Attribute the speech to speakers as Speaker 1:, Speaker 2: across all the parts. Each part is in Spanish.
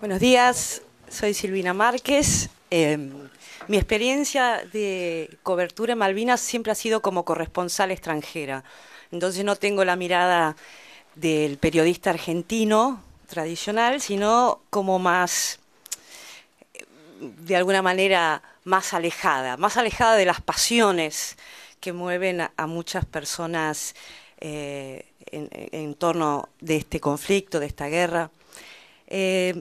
Speaker 1: Buenos días, soy Silvina Márquez. Em, mi experiencia de cobertura en Malvinas siempre ha sido como corresponsal extranjera, entonces no tengo la mirada del periodista argentino tradicional, sino como más, de alguna manera, más alejada, más alejada de las pasiones que mueven a, muchas personas eh, en, torno de este conflicto, de esta guerra. Eh,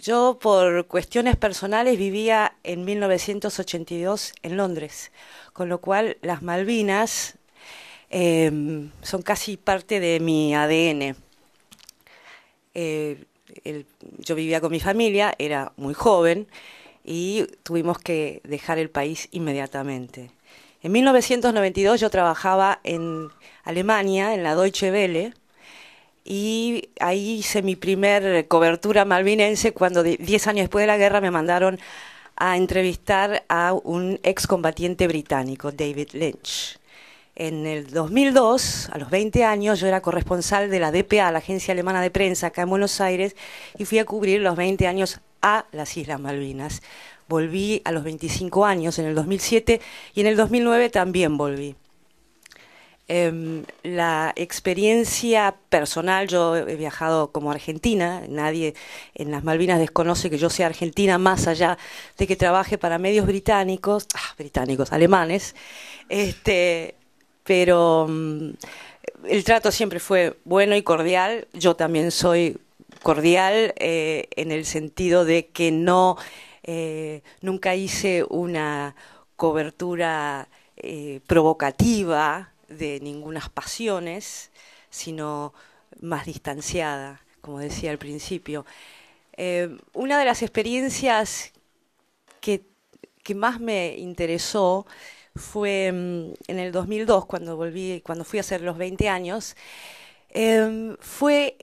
Speaker 1: yo por cuestiones personales vivía en 1982 en Londres, con lo cual las Malvinas em, son casi parte de mi ADN. Eh, yo vivía con mi familia, era muy joven y tuvimos que dejar el país inmediatamente. En 1992 yo trabajaba en Alemania, en la Deutsche Welle, y ahí hice mi primer eh, cobertura malvinense cuando 10 años después de la guerra me mandaron a entrevistar a un excombatiente británico, David Lynch. En el 2002, a los 20 años, yo era corresponsal de la DPA, la Agencia Alemana de Prensa, acá en Buenos Aires, y fui a cubrir los 20 años a las Islas Malvinas. Volví a los 25 años, en el 2007, y en el 2009 también volví. Em, la experiencia personal, yo he viajado como argentina, nadie en las Malvinas desconoce que yo sea argentina, más allá de que trabaje para medios británicos, ah, británicos, alemanes, este, pero em, el trato siempre fue bueno y cordial, yo también soy cordial eh, en el sentido de que no, eh, nunca hice una cobertura eh, provocativa, de ningunas pasiones, sino más distanciada, como decía al principio. Eh, una de las experiencias que, que, más me interesó fue mm, en el 2002, cuando, volví, cuando fui a hacer los 20 años, em, fue,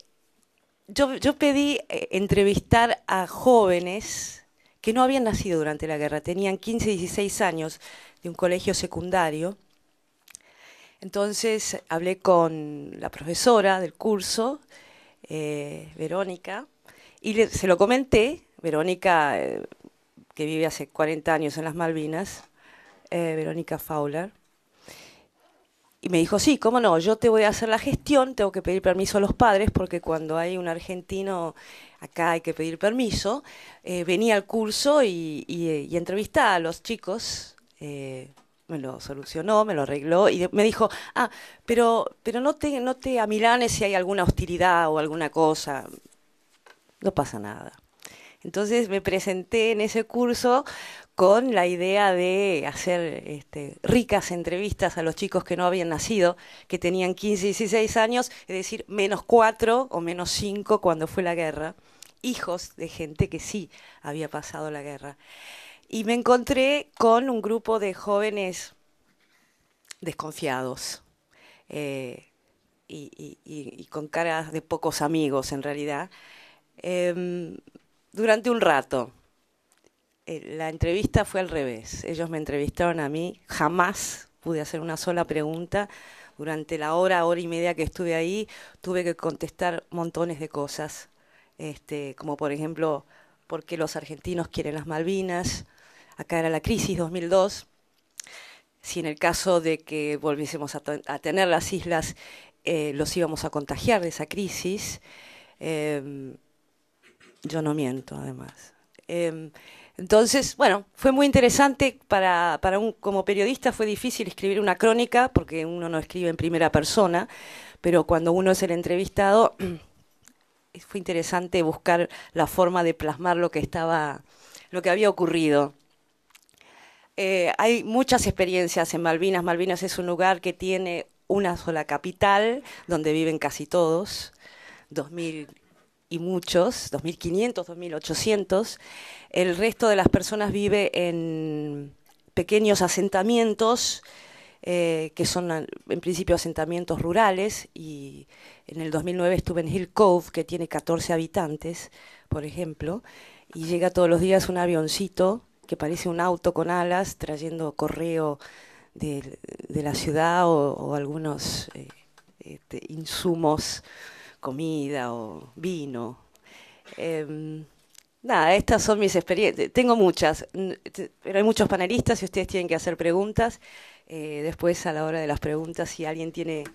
Speaker 1: yo, yo pedí eh, entrevistar a jóvenes que no habían nacido durante la guerra, tenían 15, 16 años de un colegio secundario, entonces hablé con la profesora del curso, eh, Verónica, y se lo comenté. Verónica, eh, que vive hace 40 años en las Malvinas, eh, Verónica Fowler, y me dijo, sí, cómo no, yo te voy a hacer la gestión, tengo que pedir permiso a los padres, porque cuando hay un argentino, acá hay que pedir permiso. venía al curso y, entrevistaba a los chicos me lo solucionó, me lo arregló y me dijo, ah, pero, pero no te, no te amilanes si hay alguna hostilidad o alguna cosa, no pasa nada. Entonces me presenté en ese curso con la idea de hacer este, ricas entrevistas a los chicos que no habían nacido, que tenían 15, 16 años, es decir, menos 4 o menos 5 cuando fue la guerra, hijos de gente que sí había pasado la guerra y me encontré con un grupo de jóvenes desconfiados eh, y, con caras de pocos amigos en realidad em, durante un rato. Eh, la entrevista fue al revés. Ellos me entrevistaron a mí, jamás pude hacer una sola pregunta. Durante la hora, hora y media que estuve ahí, tuve que contestar montones de cosas, este, como por ejemplo, por qué los argentinos quieren las Malvinas, acá era la crisis 2002, si en el caso de que volviésemos a, tener las islas, eh, los íbamos a contagiar de esa crisis. Em, yo no miento, además. Em, entonces, bueno, fue muy interesante para, para un, como periodista fue difícil escribir una crónica porque uno no escribe en primera persona, pero cuando uno es el entrevistado fue interesante buscar la forma de plasmar lo que estaba, lo que había ocurrido. Eh, hay muchas experiencias en Malvinas. Malvinas es un lugar que tiene una sola capital, donde viven casi todos, 2.000 y muchos, 2.500, 2.800. El resto de las personas vive en pequeños asentamientos, eh, que son en principio asentamientos rurales, y en el 2009 estuve en Hill Cove, que tiene 14 habitantes, por ejemplo, y llega todos los días un avioncito que parece un auto con alas trayendo correo de, la ciudad o, algunos eh, este, insumos, comida o vino. Em, nada, estas son mis experiencias. Tengo muchas, pero hay muchos panelistas y ustedes tienen que hacer preguntas. Eh, después, a la hora de las preguntas, si alguien tiene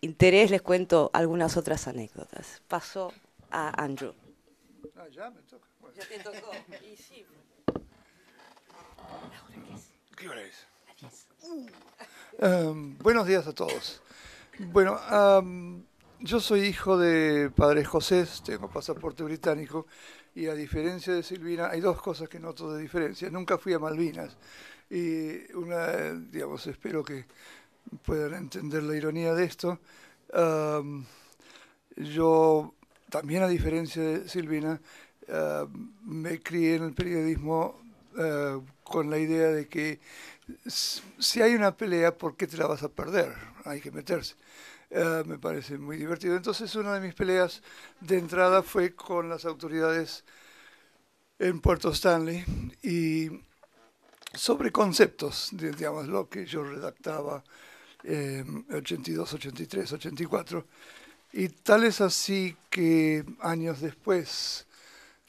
Speaker 1: interés, les cuento algunas otras anécdotas. Paso a Andrew. Ah, ya me toca. Ya te tocó. Y sí,
Speaker 2: Em, buenos días a todos. Bueno, yo soy hijo de Padre José tengo pasaporte británico y a diferencia de Silvina hay dos cosas que noto de diferencia. Nunca fui a Malvinas y una, digamos, espero que puedan entender la ironía de esto. yo también a diferencia de Silvina me crié en el periodismo eh, con la idea de que si hay una pelea, ¿por qué te la vas a perder? Hay que meterse. Eh, me parece muy divertido. Entonces una de mis peleas de entrada fue con las autoridades en Puerto Stanley y sobre conceptos, digamos, lo que yo redactaba en 82, 83, 84. Y tal es así que años después,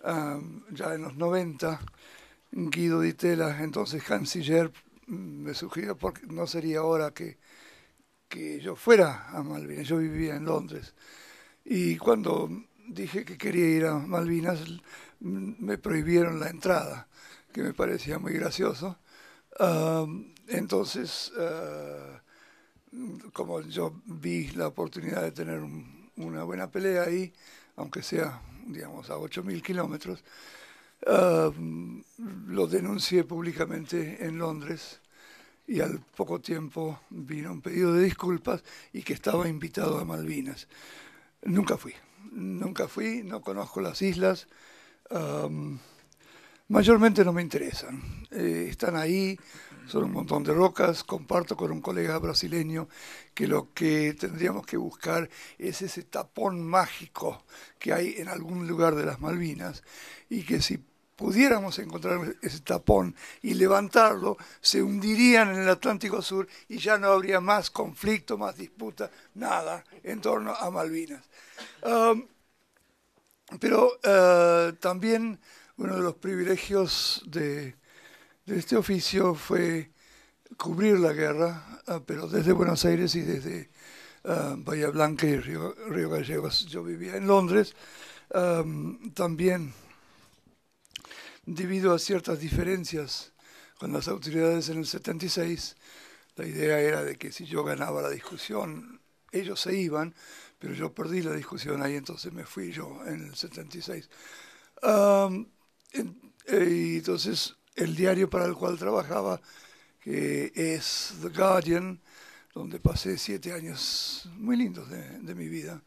Speaker 2: ah, ya en los 90, Guido Ditela, entonces canciller me sugirió, porque no sería hora que, que yo fuera a Malvinas, yo vivía en Londres. Y cuando dije que quería ir a Malvinas, me prohibieron la entrada,
Speaker 3: que me parecía muy gracioso.
Speaker 2: entonces, ah, como yo vi la oportunidad de tener una buena pelea ahí, aunque sea, digamos, a 8.000 kilómetros, lo denuncié públicamente en Londres y al poco tiempo vino un pedido de disculpas y que estaba invitado a Malvinas. Nunca fui, nunca fui, no conozco las islas, mayormente no me interesan. Eh, están ahí, son un montón de rocas, comparto con un colega brasileño que lo que tendríamos que buscar es ese tapón mágico que hay en algún lugar de las Malvinas y que si pudiéramos encontrar ese tapón y levantarlo, se hundirían en el Atlántico Sur y ya no habría más conflicto, más disputa, nada en torno a Malvinas. pero eh, también uno de los privilegios de, este oficio fue cubrir la guerra, eh, pero desde Buenos Aires y desde eh, Bahía Blanca y Río, Gallegos. Yo vivía en Londres, también debido a ciertas diferencias con las autoridades en el 76, la idea era de que si yo ganaba la discusión, ellos se iban, pero yo perdí la discusión ahí, entonces me fui yo en el 76. Eh, y entonces el diario para el cual trabajaba, que es The Guardian, donde pasé siete años muy lindos de, mi vida,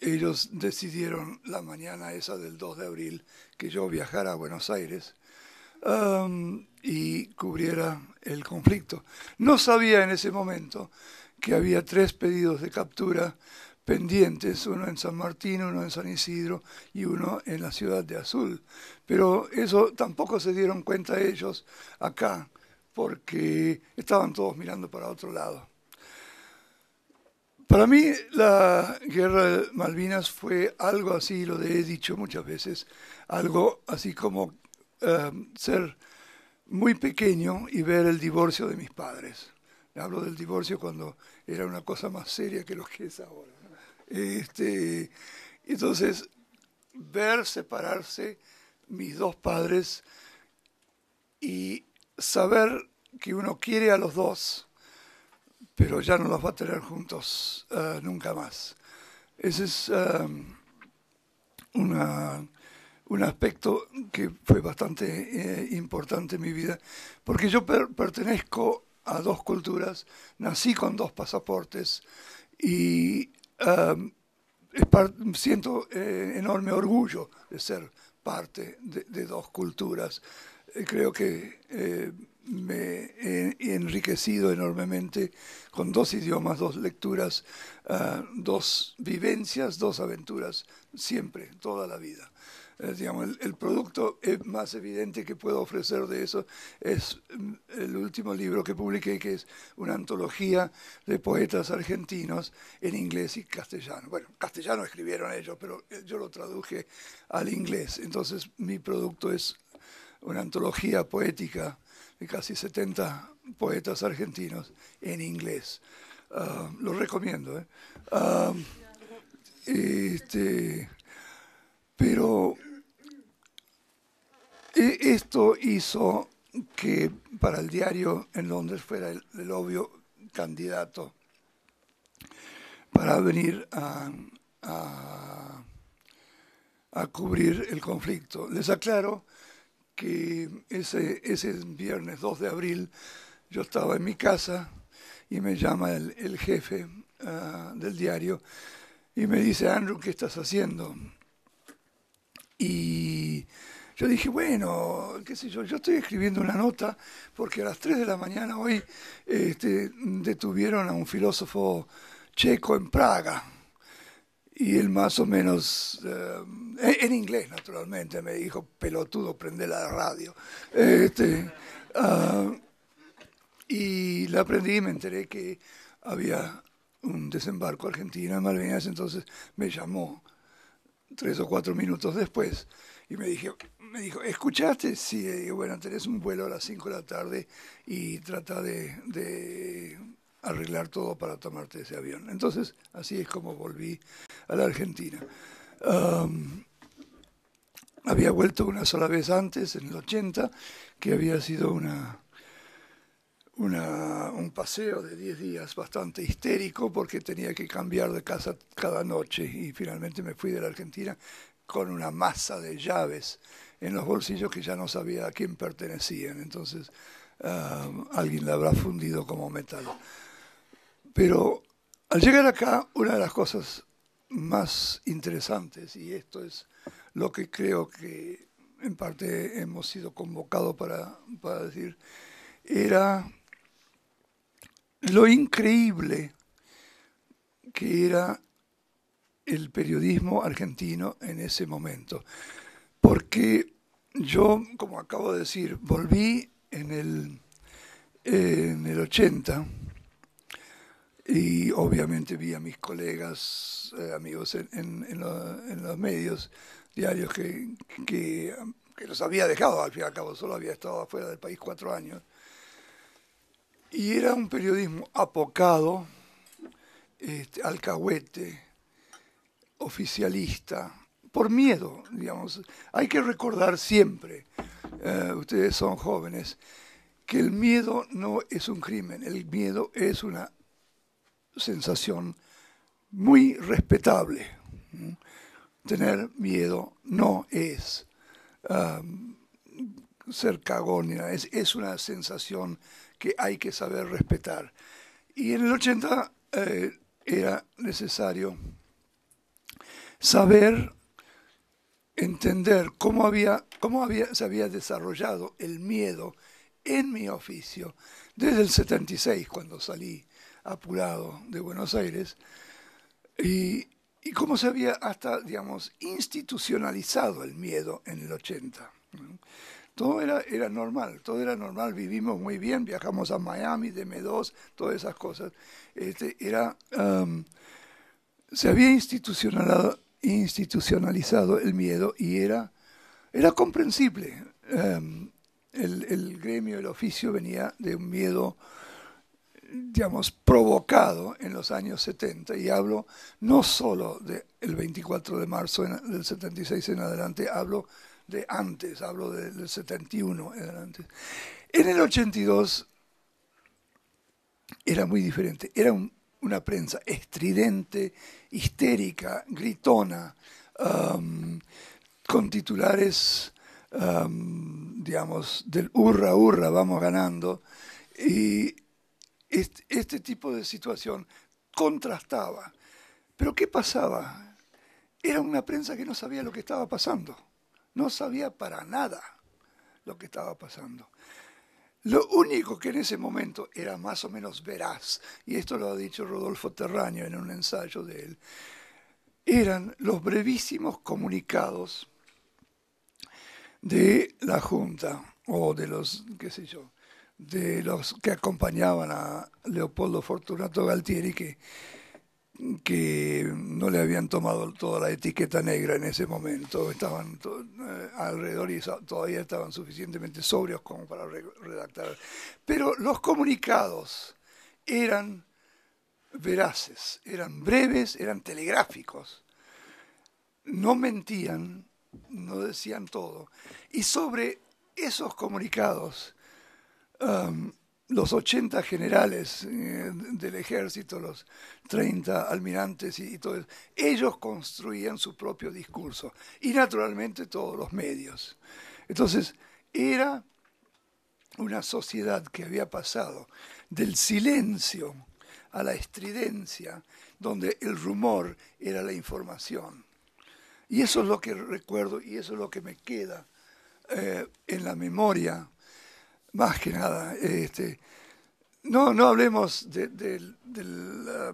Speaker 2: ellos decidieron la mañana esa del 2 de abril que yo viajara a Buenos Aires um, y cubriera el conflicto. No sabía en ese momento que había tres pedidos de captura pendientes, uno en San Martín, uno en San Isidro y uno en la ciudad de Azul. Pero eso tampoco se dieron cuenta ellos acá, porque estaban todos mirando para otro lado. Para mí la guerra de Malvinas fue algo así, lo he dicho muchas veces, algo así como eh, ser muy pequeño y ver el divorcio de mis padres. Hablo del divorcio cuando era una cosa más seria que lo que es ahora. Este, entonces, ver separarse mis dos padres y saber que uno quiere a los dos pero ya no los va a tener juntos eh, nunca más. Ese es em, un aspecto que fue bastante eh, importante en mi vida, porque yo pertenezco a dos culturas, nací con dos pasaportes y em, siento eh, enorme orgullo de ser parte de, dos culturas. creo que me he enriquecido enormemente con dos idiomas, dos lecturas, ah, dos vivencias, dos aventuras, siempre, toda la vida. el, el, producto eh, más evidente que puedo ofrecer de eso es mm, el último libro que publiqué, que es una antología de poetas argentinos en inglés y castellano. Bueno, castellano escribieron ellos, pero eh, yo lo traduje al inglés. Entonces mi producto es una antología poética casi 70 poetas argentinos en inglés. Ah, lo recomiendo. ¿eh? Ah, este, pero e, esto hizo que para el diario en Londres fuera el, obvio candidato
Speaker 3: para venir a,
Speaker 2: cubrir el conflicto. Les aclaro que ese, viernes 2 de abril yo estaba en mi casa y me llama el, jefe ah, del diario y me dice, Andrew, ¿qué estás haciendo? Y yo dije, bueno, qué sé yo, yo estoy escribiendo una nota porque a las 3 de la mañana hoy este, detuvieron a un filósofo checo en Praga y él más o menos, eh, en inglés naturalmente, me dijo, pelotudo, prende la radio. Este, ah, y la aprendí y me enteré que había un desembarco argentino en Malvinas, entonces me llamó tres o cuatro minutos después y me dijo, me dijo ¿escuchaste? Sí, bueno, tenés un vuelo a las cinco de la tarde y trata de arreglar todo para tomarte ese avión. Entonces, así es como volví a la Argentina. había vuelto una sola vez antes, en el 80, que había sido una, un paseo de 10 días bastante histérico porque tenía que cambiar de casa cada noche y finalmente me fui de la Argentina con una masa de llaves en los bolsillos que ya no sabía a quién pertenecían. Entonces, alguien la habrá fundido como metal. Pero al llegar acá, una de las cosas más interesantes, y esto es lo que creo que en parte hemos sido convocados para, decir, era lo increíble que era el periodismo argentino en ese momento. Porque yo, como acabo de decir, volví en el, en el 80 y obviamente vi a mis colegas, eh, amigos en, los medios diarios que, que, los había dejado, al fin y al cabo solo había estado afuera del país cuatro años. Y era un periodismo apocado, este, alcahuete, oficialista, por miedo, digamos. Hay que recordar siempre, eh, ustedes son jóvenes, que el miedo no es un crimen, el miedo es una sensación muy respetable. Tener miedo no es ser cagón, es, es una sensación que hay que saber respetar. Y en el 80 eh, era necesario saber entender cómo, había, cómo había, se había desarrollado el miedo en mi oficio desde el 76 cuando salí apurado de Buenos Aires, y, y cómo se había hasta, digamos, institucionalizado el miedo en el 80. Todo era, era normal, todo era normal, vivimos muy bien, viajamos a Miami, de M2, todas esas cosas. Este, era, se había institucionalizado, institucionalizado el miedo y era, era comprensible. el, gremio, el oficio venía de un miedo digamos, provocado en los años 70, y hablo no solo del 24 de marzo del 76 en adelante, hablo de antes, hablo del 71 en adelante. En el 82 era muy diferente, era una prensa estridente, histérica, gritona, um, con titulares, um, digamos, del hurra, hurra, vamos ganando, y este, este, tipo de situación contrastaba. Pero ¿qué pasaba? Era una prensa que no sabía lo que estaba pasando. No sabía para nada lo que estaba pasando. Lo único que en ese momento era más o menos veraz, y esto lo ha dicho Rodolfo Terraño en un ensayo de él, eran los brevísimos comunicados de la Junta o de los, qué sé yo, de los que acompañaban a Leopoldo Fortunato Galtieri, que, que no le habían tomado toda la etiqueta negra en ese momento, estaban eh, alrededor y todavía estaban suficientemente sobrios como para redactar. Pero los comunicados eran veraces, eran breves, eran telegráficos, no mentían, no decían todo. Y sobre esos comunicados, los 80 generales eh, del ejército, los 30 almirantes y, todo eso, ellos construían su propio discurso y naturalmente todos los medios. Entonces, era una sociedad que había pasado del silencio a la estridencia, donde el rumor era la información. Y eso es lo que recuerdo y eso es lo que me queda eh, en la memoria más que nada. Este, no, no hablemos del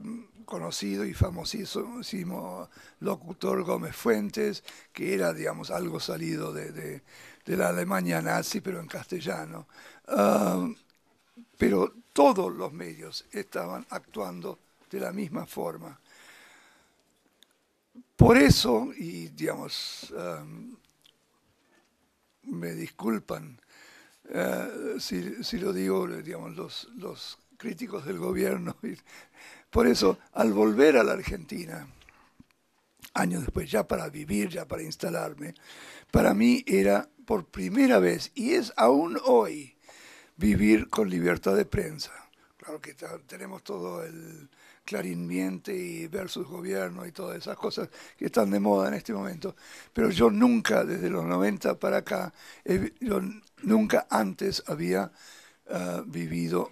Speaker 2: um, conocido y famosísimo locutor Gómez Fuentes, que era, digamos, algo salido de, la Alemania nazi, pero en castellano. Um, pero todos los medios estaban actuando de la misma forma. Por eso, y digamos, um, me disculpan eh, si, si, lo digo, digamos, los, los críticos del gobierno. Por eso, al volver a la Argentina, años después, ya para vivir, ya para instalarme, para mí era por primera vez, y es aún hoy, vivir con libertad de prensa. Claro que tenemos todo el, Clarín y versus gobierno y todas esas cosas que están de moda en este momento. Pero yo nunca, desde los 90 para acá, nunca antes había ah, vivido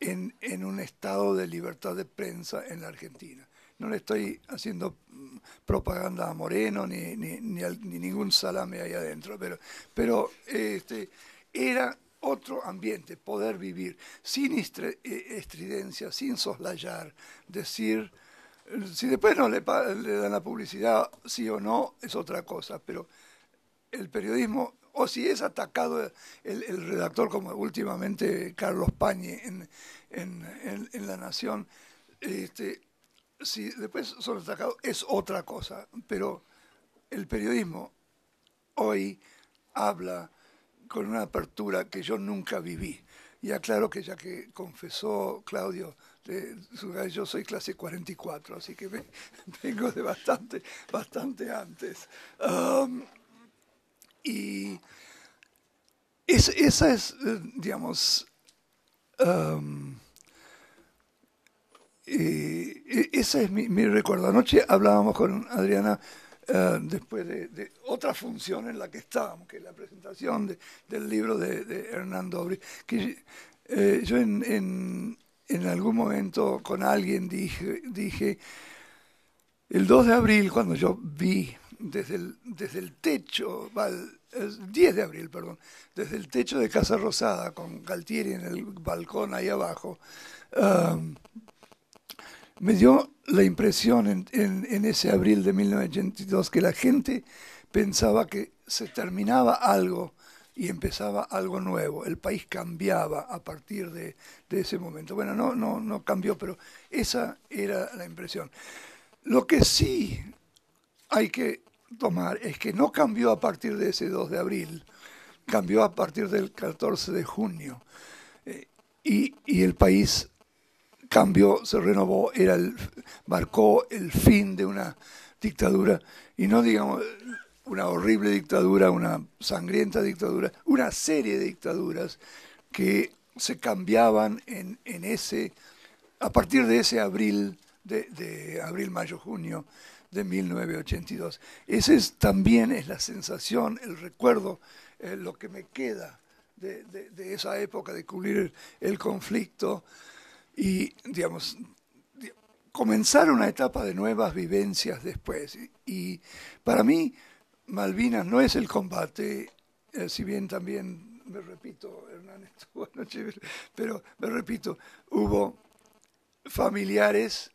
Speaker 2: en, un estado de libertad de prensa en la Argentina no le estoy haciendo mm, propaganda a Moreno ni, ni, ningún salame ahí adentro, pero, pero este, era otro ambiente, poder vivir sin eh, estridencia, sin soslayar, decir, si después no le, dan la publicidad, sí o no, es otra cosa, pero el periodismo, o si es atacado el, redactor como últimamente Carlos Pañe en, La Nación, este, si después son atacados es otra cosa, pero el periodismo hoy habla con una apertura que yo nunca viví. Y aclaro que ya que confesó Claudio yo soy clase 44, así que vengo de bastante, bastante antes. y esa es, eh, digamos, eh, e, esa ese es mi, mi recuerdo. Anoche hablábamos con Adriana eh, después de, otra función en la que estábamos, que es la presentación del libro de, de Hernando que eh, yo en, algún momento con alguien dije, dije, el 2 de abril, cuando yo vi desde el, desde el techo, el 10 de abril, perdón, desde el techo de Casa Rosada con Galtieri en el balcón ahí abajo, eh, me dio la impresión en, ese abril de 1982 que la gente pensaba que se terminaba algo y empezaba algo nuevo. El país cambiaba a partir de, ese momento. Bueno, no, no, no cambió, pero esa era la impresión. Lo que sí hay que tomar es que no cambió a partir de ese 2 de abril, cambió a partir del 14 de junio. Eh, y, y el país cambio se renovó, era marcó el fin de una dictadura, y no digamos una horrible dictadura, una sangrienta dictadura, una serie de dictaduras que se cambiaban en, en ese, a partir de ese abril, de, abril, mayo, junio de 1982. Esa es, también es la sensación, el recuerdo, eh, lo que me queda de, esa época de cubrir el conflicto, y, digamos, comenzar una etapa de nuevas vivencias después. Y para mí, Malvinas no es el combate, eh, si bien también, me repito, Hernán estuvo anoche, pero me repito, hubo familiares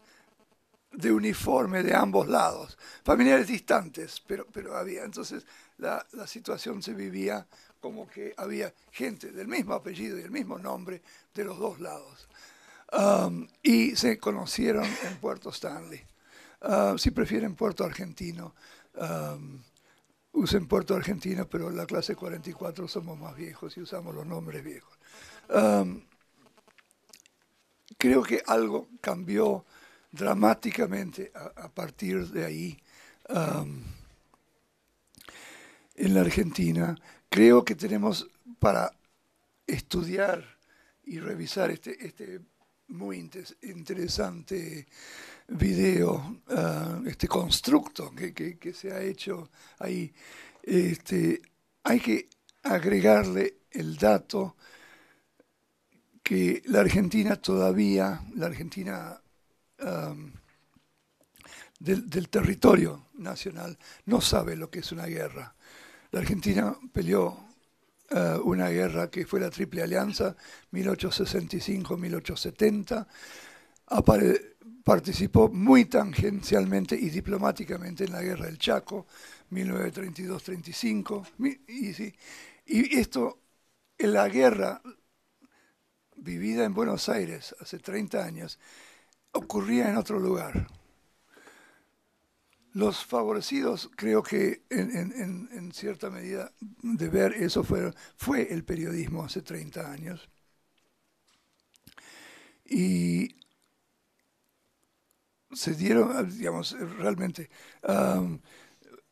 Speaker 2: de uniforme de ambos lados, familiares distantes, pero, pero había. Entonces la, la situación se vivía como que había gente del mismo apellido y del mismo nombre de los dos lados. Um, y se conocieron en Puerto Stanley. Uh, si prefieren Puerto Argentino, um, usen Puerto Argentino, pero en la clase 44 somos más viejos y usamos los nombres viejos. Um, creo que algo cambió dramáticamente a, partir de ahí en la Argentina. Creo que tenemos para estudiar y revisar este, este muy interesante video, ah, este constructo que, que, se ha hecho ahí. Este, hay que agregarle el dato que la Argentina todavía, la Argentina ah, del, del territorio nacional, no sabe lo que es una guerra. La Argentina peleó eh, una guerra que fue la Triple Alianza, 1865-1870. Participó muy tangencialmente y diplomáticamente en la Guerra del Chaco, 1932-35. Y, y esto, en la guerra vivida en Buenos Aires hace 30 años, ocurría en otro lugar. Los favorecidos, creo que en, cierta medida de ver eso fue, fue el periodismo hace 30 años. Y se dieron, digamos, realmente, ah,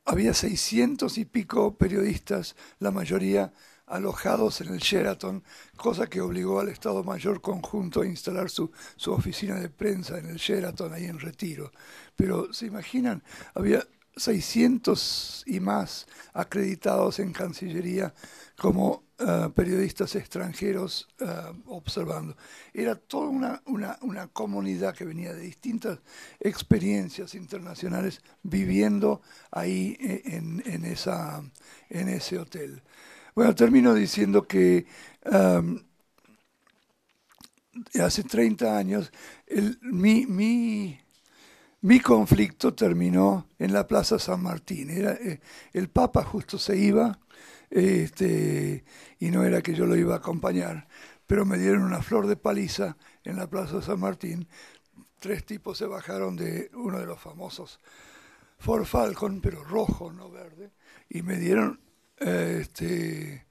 Speaker 2: había 600 y pico periodistas, la mayoría alojados en el Sheraton, cosa que obligó al Estado Mayor Conjunto a instalar su, oficina de prensa en el Sheraton, ahí en retiro. Pero, ¿se imaginan? Había 600 y más acreditados en Cancillería como eh, periodistas extranjeros eh, observando. Era toda una, una, una, comunidad que venía de distintas experiencias internacionales viviendo ahí eh, en, esa, en ese hotel. Bueno, termino diciendo que hace 30 años mi, conflicto terminó en la Plaza San Martín. Eh, el Papa justo se iba este, y no era que yo lo iba a acompañar, pero me dieron una flor de paliza en la Plaza San Martín. Tres tipos se bajaron de uno de los famosos For Falcon, pero rojo, no verde, y me dieron este,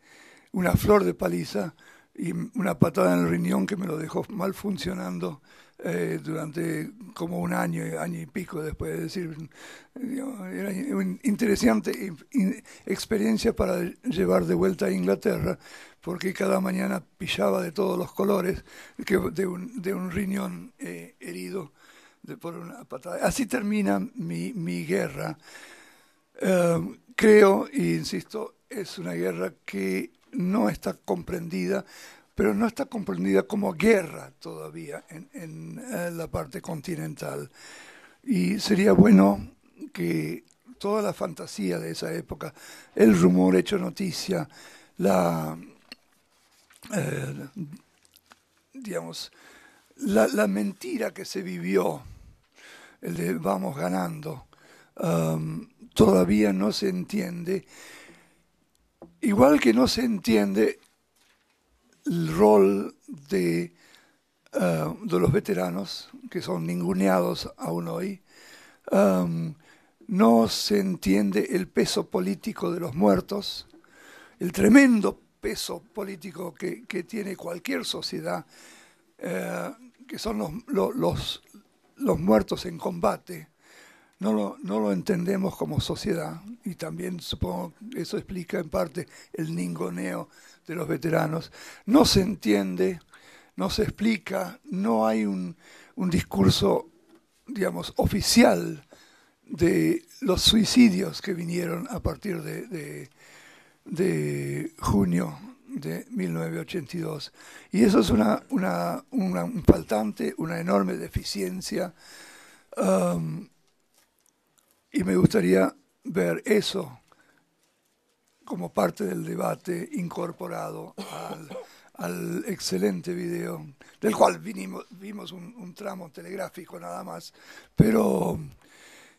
Speaker 2: una flor de paliza y una patada en el riñón que me lo dejó mal funcionando eh, durante como un año, año y pico después. de decir, era una interesante experiencia para llevar de vuelta a Inglaterra, porque cada mañana pillaba de todos los colores que de, un, de un riñón eh, herido de por una patada. Así termina mi, mi guerra. Em, creo, e insisto, es una guerra que no está comprendida, pero no está comprendida como guerra todavía en, eh, la parte continental. Y sería bueno que toda la fantasía de esa época, el rumor hecho noticia, la, eh, digamos, la, mentira que se vivió, el de vamos ganando, em, todavía no se entiende, igual que no se entiende el rol de, eh, de los veteranos, que son ninguneados aún hoy, em, no se entiende el peso político de los muertos, el tremendo peso político que, tiene cualquier sociedad, eh, que son los, los, muertos en combate no lo, entendemos como sociedad y también supongo eso explica en parte el ningoneo de los veteranos. No se entiende, no se explica, no hay un, discurso, digamos, oficial de los suicidios que vinieron a partir de, de, junio de 1982. Y eso es una, un faltante, una enorme deficiencia. Um, y me gustaría ver eso como parte del debate incorporado al, excelente video, del cual vimos un, tramo telegráfico nada más, pero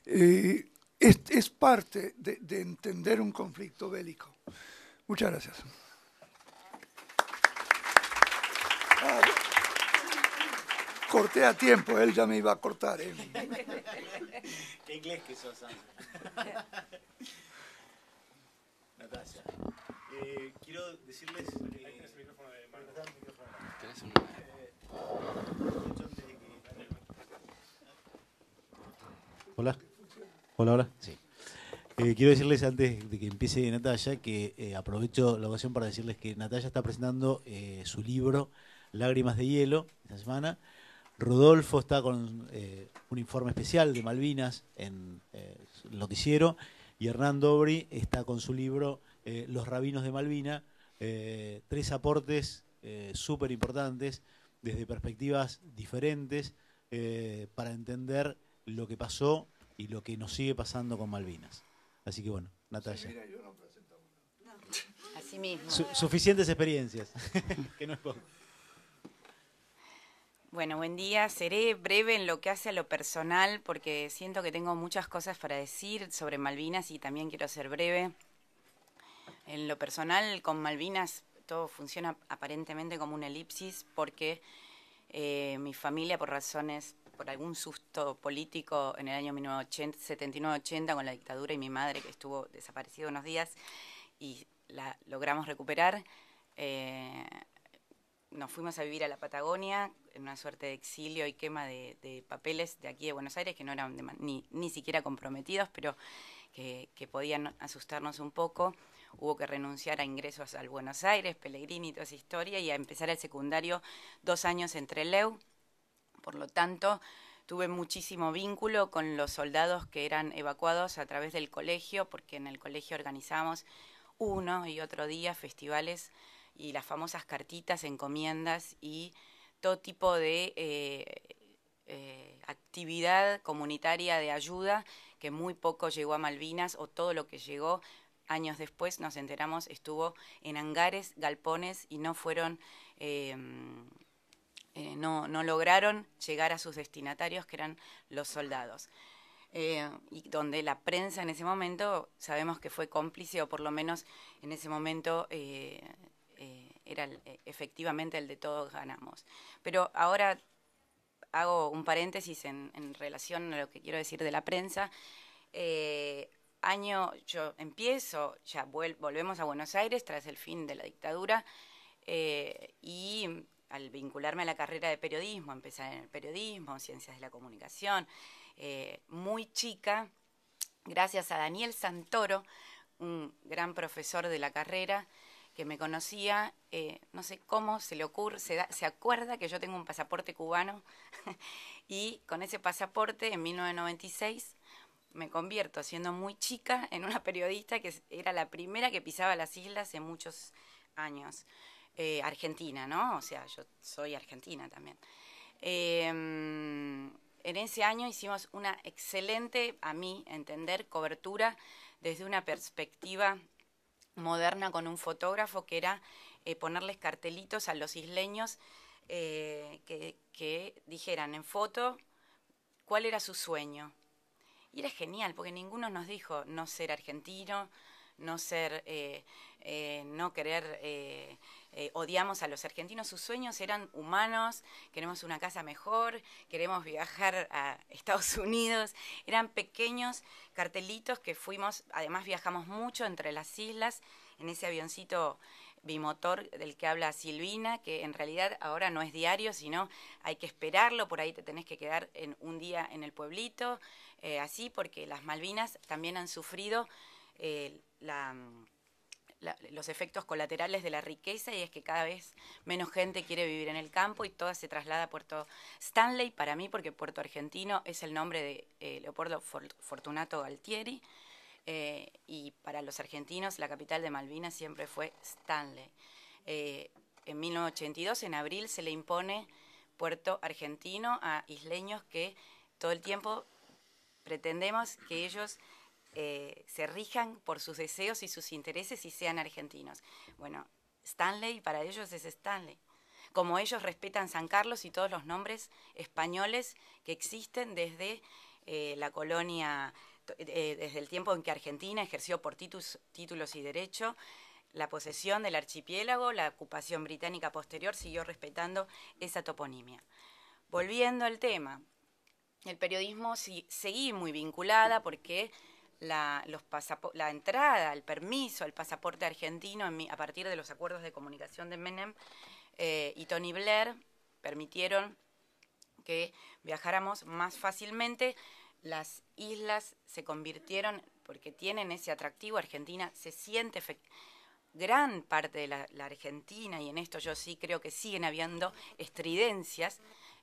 Speaker 2: eh, es, parte de, entender un conflicto bélico. Muchas gracias. Ah, corté a tiempo, él ya me iba a cortar. Eh.
Speaker 4: Qué inglés que sos, eh, quiero decirles el micrófono de eh, Hola. Hola, hola. Sí. Eh, quiero decirles antes de que empiece Natalia que aprovecho la ocasión para decirles que Natalia está presentando su libro Lágrimas de Hielo esta semana. Rodolfo está con eh, un informe especial de Malvinas en eh, el noticiero y Hernán Dobri está con su libro eh, Los Rabinos de Malvina, tres aportes súper importantes desde perspectivas diferentes para entender lo que pasó y lo que nos sigue pasando con Malvinas. Así que bueno, Natalia.
Speaker 3: Así mismo. suficientes experiencias, que no bueno, buen día. Seré breve en lo que hace a lo personal porque siento que tengo muchas cosas para decir sobre Malvinas y también quiero ser breve. En lo personal, con Malvinas todo funciona aparentemente como una elipsis porque eh, mi familia, por razones, por algún susto político en el año 79-80 con la dictadura y mi madre que estuvo desaparecida unos días y la logramos recuperar, eh, nos fuimos a vivir a la Patagonia en una suerte de exilio y quema de, papeles de aquí de Buenos Aires que no eran ni, siquiera comprometidos, pero que, podían asustarnos un poco. Hubo que renunciar a ingresos al Buenos Aires, Pellegrini toda esa historia, y a empezar el secundario dos años entre Leu. Por lo tanto, tuve muchísimo vínculo con los soldados que eran evacuados a través del colegio, porque en el colegio organizamos uno y otro día festivales y las famosas cartitas, encomiendas y todo tipo de eh, eh, actividad comunitaria de ayuda, que muy poco llegó a Malvinas o todo lo que llegó años después nos enteramos estuvo en hangares, galpones y no fueron, em, eh, no, lograron llegar a sus destinatarios que eran los soldados. y donde la prensa en ese momento sabemos que fue cómplice o por lo menos en ese momento era eh, efectivamente el de todos ganamos. Pero ahora hago un paréntesis en, relación a lo que quiero decir de la prensa. Eh, año, yo empiezo, ya volvemos a Buenos Aires tras el fin de la dictadura eh, y al vincularme a la carrera de periodismo, empezar en el periodismo, ciencias de la comunicación, muy chica, gracias a Daniel Santoro, un gran profesor de la carrera, que me conocía, eh, no sé cómo se le ocurre, se, acuerda que yo tengo un pasaporte cubano y con ese pasaporte en 1996 me convierto, siendo muy chica, en una periodista que era la primera que pisaba las islas en muchos años. Eh, argentina, ¿no? O sea, yo soy argentina también. Em, en ese año hicimos una excelente, a mí entender, cobertura desde una perspectiva moderna con un fotógrafo que era eh, ponerles cartelitos a los isleños eh, que, dijeran en foto cuál era su sueño. Y era genial, porque ninguno nos dijo no ser argentino, no ser, eh, no querer eh, odiamos a los argentinos, sus sueños eran humanos, queremos una casa mejor, queremos viajar a Estados Unidos, eran pequeños cartelitos que fuimos, además viajamos mucho entre las islas en ese avioncito bimotor del que habla Silvina, que en realidad ahora no es diario, sino hay que esperarlo, por ahí te tenés que quedar en un día en el pueblito, eh, así, porque las Malvinas también han sufrido eh, la mm, los efectos colaterales de la riqueza y es que cada vez menos gente quiere vivir en el campo y toda se traslada a Puerto Stanley para mí porque Puerto Argentino es el nombre de eh, Leopoldo Fortunato Galtieri eh, y para los argentinos la capital de Malvinas siempre fue Stanley. Eh, en 1982, en abril, se le impone Puerto Argentino a isleños que todo el tiempo pretendemos que ellos eh, se rijan por sus deseos y sus intereses y sean argentinos. Bueno, Stanley para ellos es Stanley. Como ellos respetan San Carlos y todos los nombres españoles que existen desde eh, la colonia, eh, desde el tiempo en que Argentina ejerció por títulos, y derecho la posesión del archipiélago, la ocupación británica posterior siguió respetando esa toponimia. Volviendo al tema, el periodismo seguí muy vinculada porque la, entrada, el permiso, el pasaporte argentino a partir de los acuerdos de comunicación de Menem eh, y Tony Blair permitieron que viajáramos más fácilmente. Las islas se convirtieron, porque tienen ese atractivo, Argentina se siente gran parte de la, Argentina, y en esto yo sí creo que siguen habiendo estridencias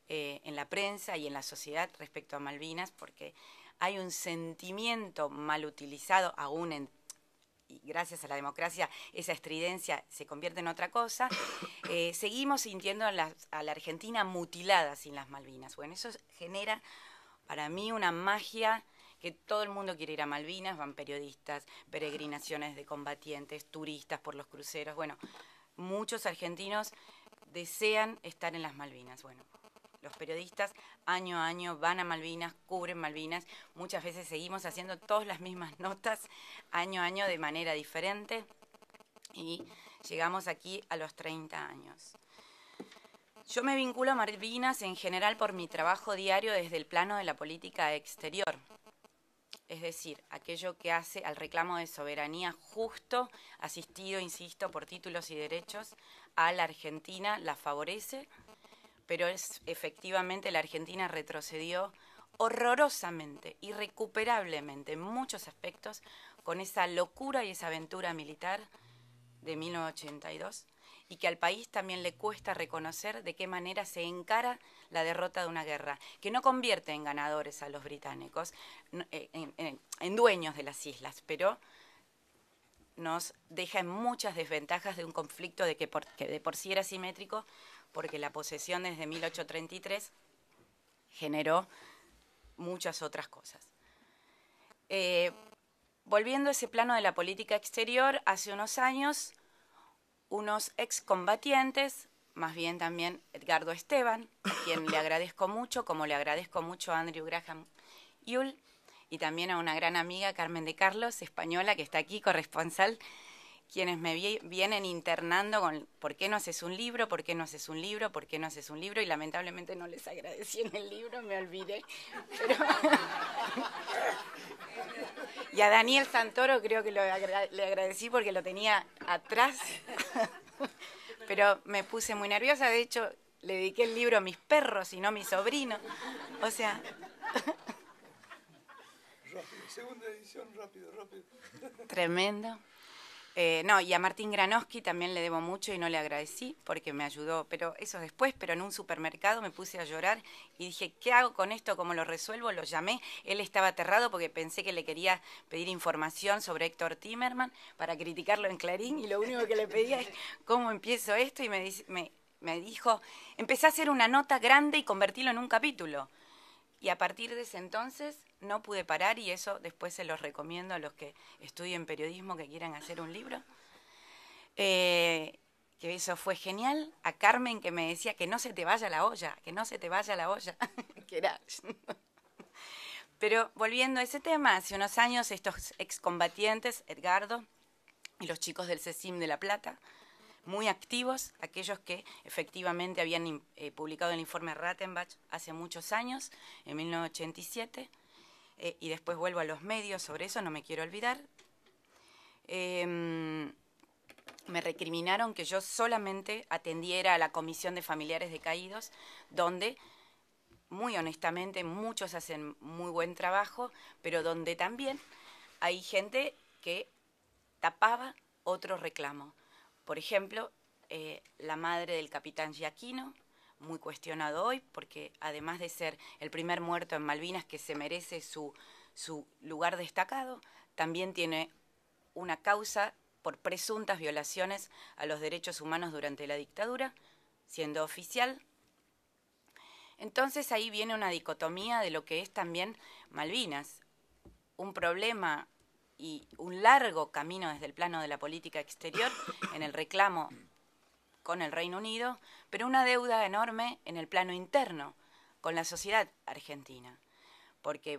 Speaker 3: eh, en la prensa y en la sociedad respecto a Malvinas, porque hay un sentimiento mal utilizado, aún y gracias a la democracia esa estridencia se convierte en otra cosa, eh, seguimos sintiendo a la, a la Argentina mutilada sin las Malvinas. Bueno, eso genera para mí una magia que todo el mundo quiere ir a Malvinas, van periodistas, peregrinaciones de combatientes, turistas por los cruceros, bueno, muchos argentinos desean estar en las Malvinas. Bueno, los periodistas año a año van a Malvinas, cubren Malvinas. Muchas veces seguimos haciendo todas las mismas notas año a año de manera diferente y llegamos aquí a los 30 años. Yo me vinculo a Malvinas en general por mi trabajo diario desde el plano de la política exterior, es decir, aquello que hace al reclamo de soberanía justo, asistido, insisto, por títulos y derechos, a la Argentina la favorece pero es efectivamente la Argentina retrocedió horrorosamente, irrecuperablemente en muchos aspectos con esa locura y esa aventura militar de 1982 y que al país también le cuesta reconocer de qué manera se encara la derrota de una guerra, que no convierte en ganadores a los británicos, eh, en, dueños de las islas, pero nos deja en muchas desventajas de un conflicto de que, por, que de por sí era simétrico porque la posesión desde 1833 generó muchas otras cosas. Eh, volviendo a ese plano de la política exterior, hace unos años, unos excombatientes, más bien también Edgardo Esteban, a quien le agradezco mucho, como le agradezco mucho a Andrew Graham Yule, y también a una gran amiga, Carmen de Carlos, española, que está aquí, corresponsal quienes me vienen internando con por qué no haces un libro, por qué no haces un libro, por qué no haces un libro, y lamentablemente no les agradecí en el libro, me olvidé. y a Daniel Santoro creo que le agradecí porque lo tenía atrás, pero me puse muy nerviosa, de hecho le dediqué el libro a mis perros y no a mi sobrino. O sea...
Speaker 2: segunda edición, rápido, rápido. Tremendo.
Speaker 3: Eh, no, y a Martín Granoski también le debo mucho y no le agradecí porque me ayudó, pero eso después, pero en un supermercado me puse a llorar y dije, ¿qué hago con esto? ¿Cómo lo resuelvo? Lo llamé, él estaba aterrado porque pensé que le quería pedir información sobre Héctor Timerman para criticarlo en Clarín y lo único que le pedía es, ¿cómo empiezo esto? Y me, me dijo, empecé a hacer una nota grande y convertirlo en un capítulo. Y a partir de ese entonces no pude parar y eso después se los recomiendo a los que estudien periodismo que quieran hacer un libro. Eh, que eso fue genial. A Carmen que me decía que no se te vaya la olla, que no se te vaya la olla. Pero volviendo a ese tema, hace unos años estos excombatientes, Edgardo y los chicos del CECIM de La Plata, muy activos, aquellos que efectivamente habían eh, publicado el informe Rattenbach hace muchos años, en 1987, eh, y después vuelvo a los medios, sobre eso no me quiero olvidar. Em, me recriminaron que yo solamente atendiera a la Comisión de Familiares de caídos, donde, muy honestamente, muchos hacen muy buen trabajo, pero donde también hay gente que tapaba otro reclamo. Por ejemplo, eh, la madre del capitán Giaquino, muy cuestionado hoy, porque además de ser el primer muerto en Malvinas que se merece su, lugar destacado, también tiene una causa por presuntas violaciones a los derechos humanos durante la dictadura, siendo oficial. Entonces ahí viene una dicotomía de lo que es también Malvinas, un problema y un largo camino desde el plano de la política exterior en el reclamo con el Reino Unido, pero una deuda enorme en el plano interno con la sociedad argentina, porque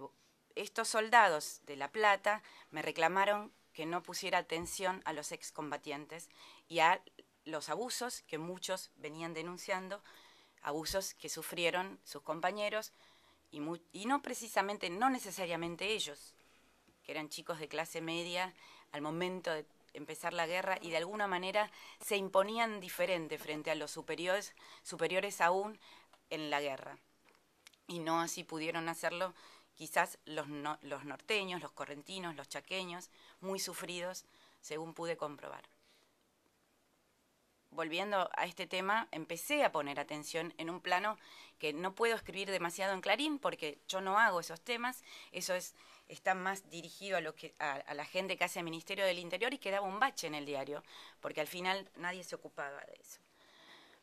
Speaker 3: estos soldados de La Plata me reclamaron que no pusiera atención a los excombatientes y a los abusos que muchos venían denunciando, abusos que sufrieron sus compañeros y, no precisamente, no necesariamente ellos, que eran chicos de clase media al momento de empezar la guerra y de alguna manera se imponían diferente frente a los superiores, superiores aún en la guerra. Y no así pudieron hacerlo quizás los, los norteños, los correntinos, los chaqueños, muy sufridos, según pude comprobar volviendo a este tema, empecé a poner atención en un plano que no puedo escribir demasiado en Clarín porque yo no hago esos temas, eso es está más dirigido a, lo que, a, la gente que hace el Ministerio del Interior y quedaba un bache en el diario, porque al final nadie se ocupaba de eso.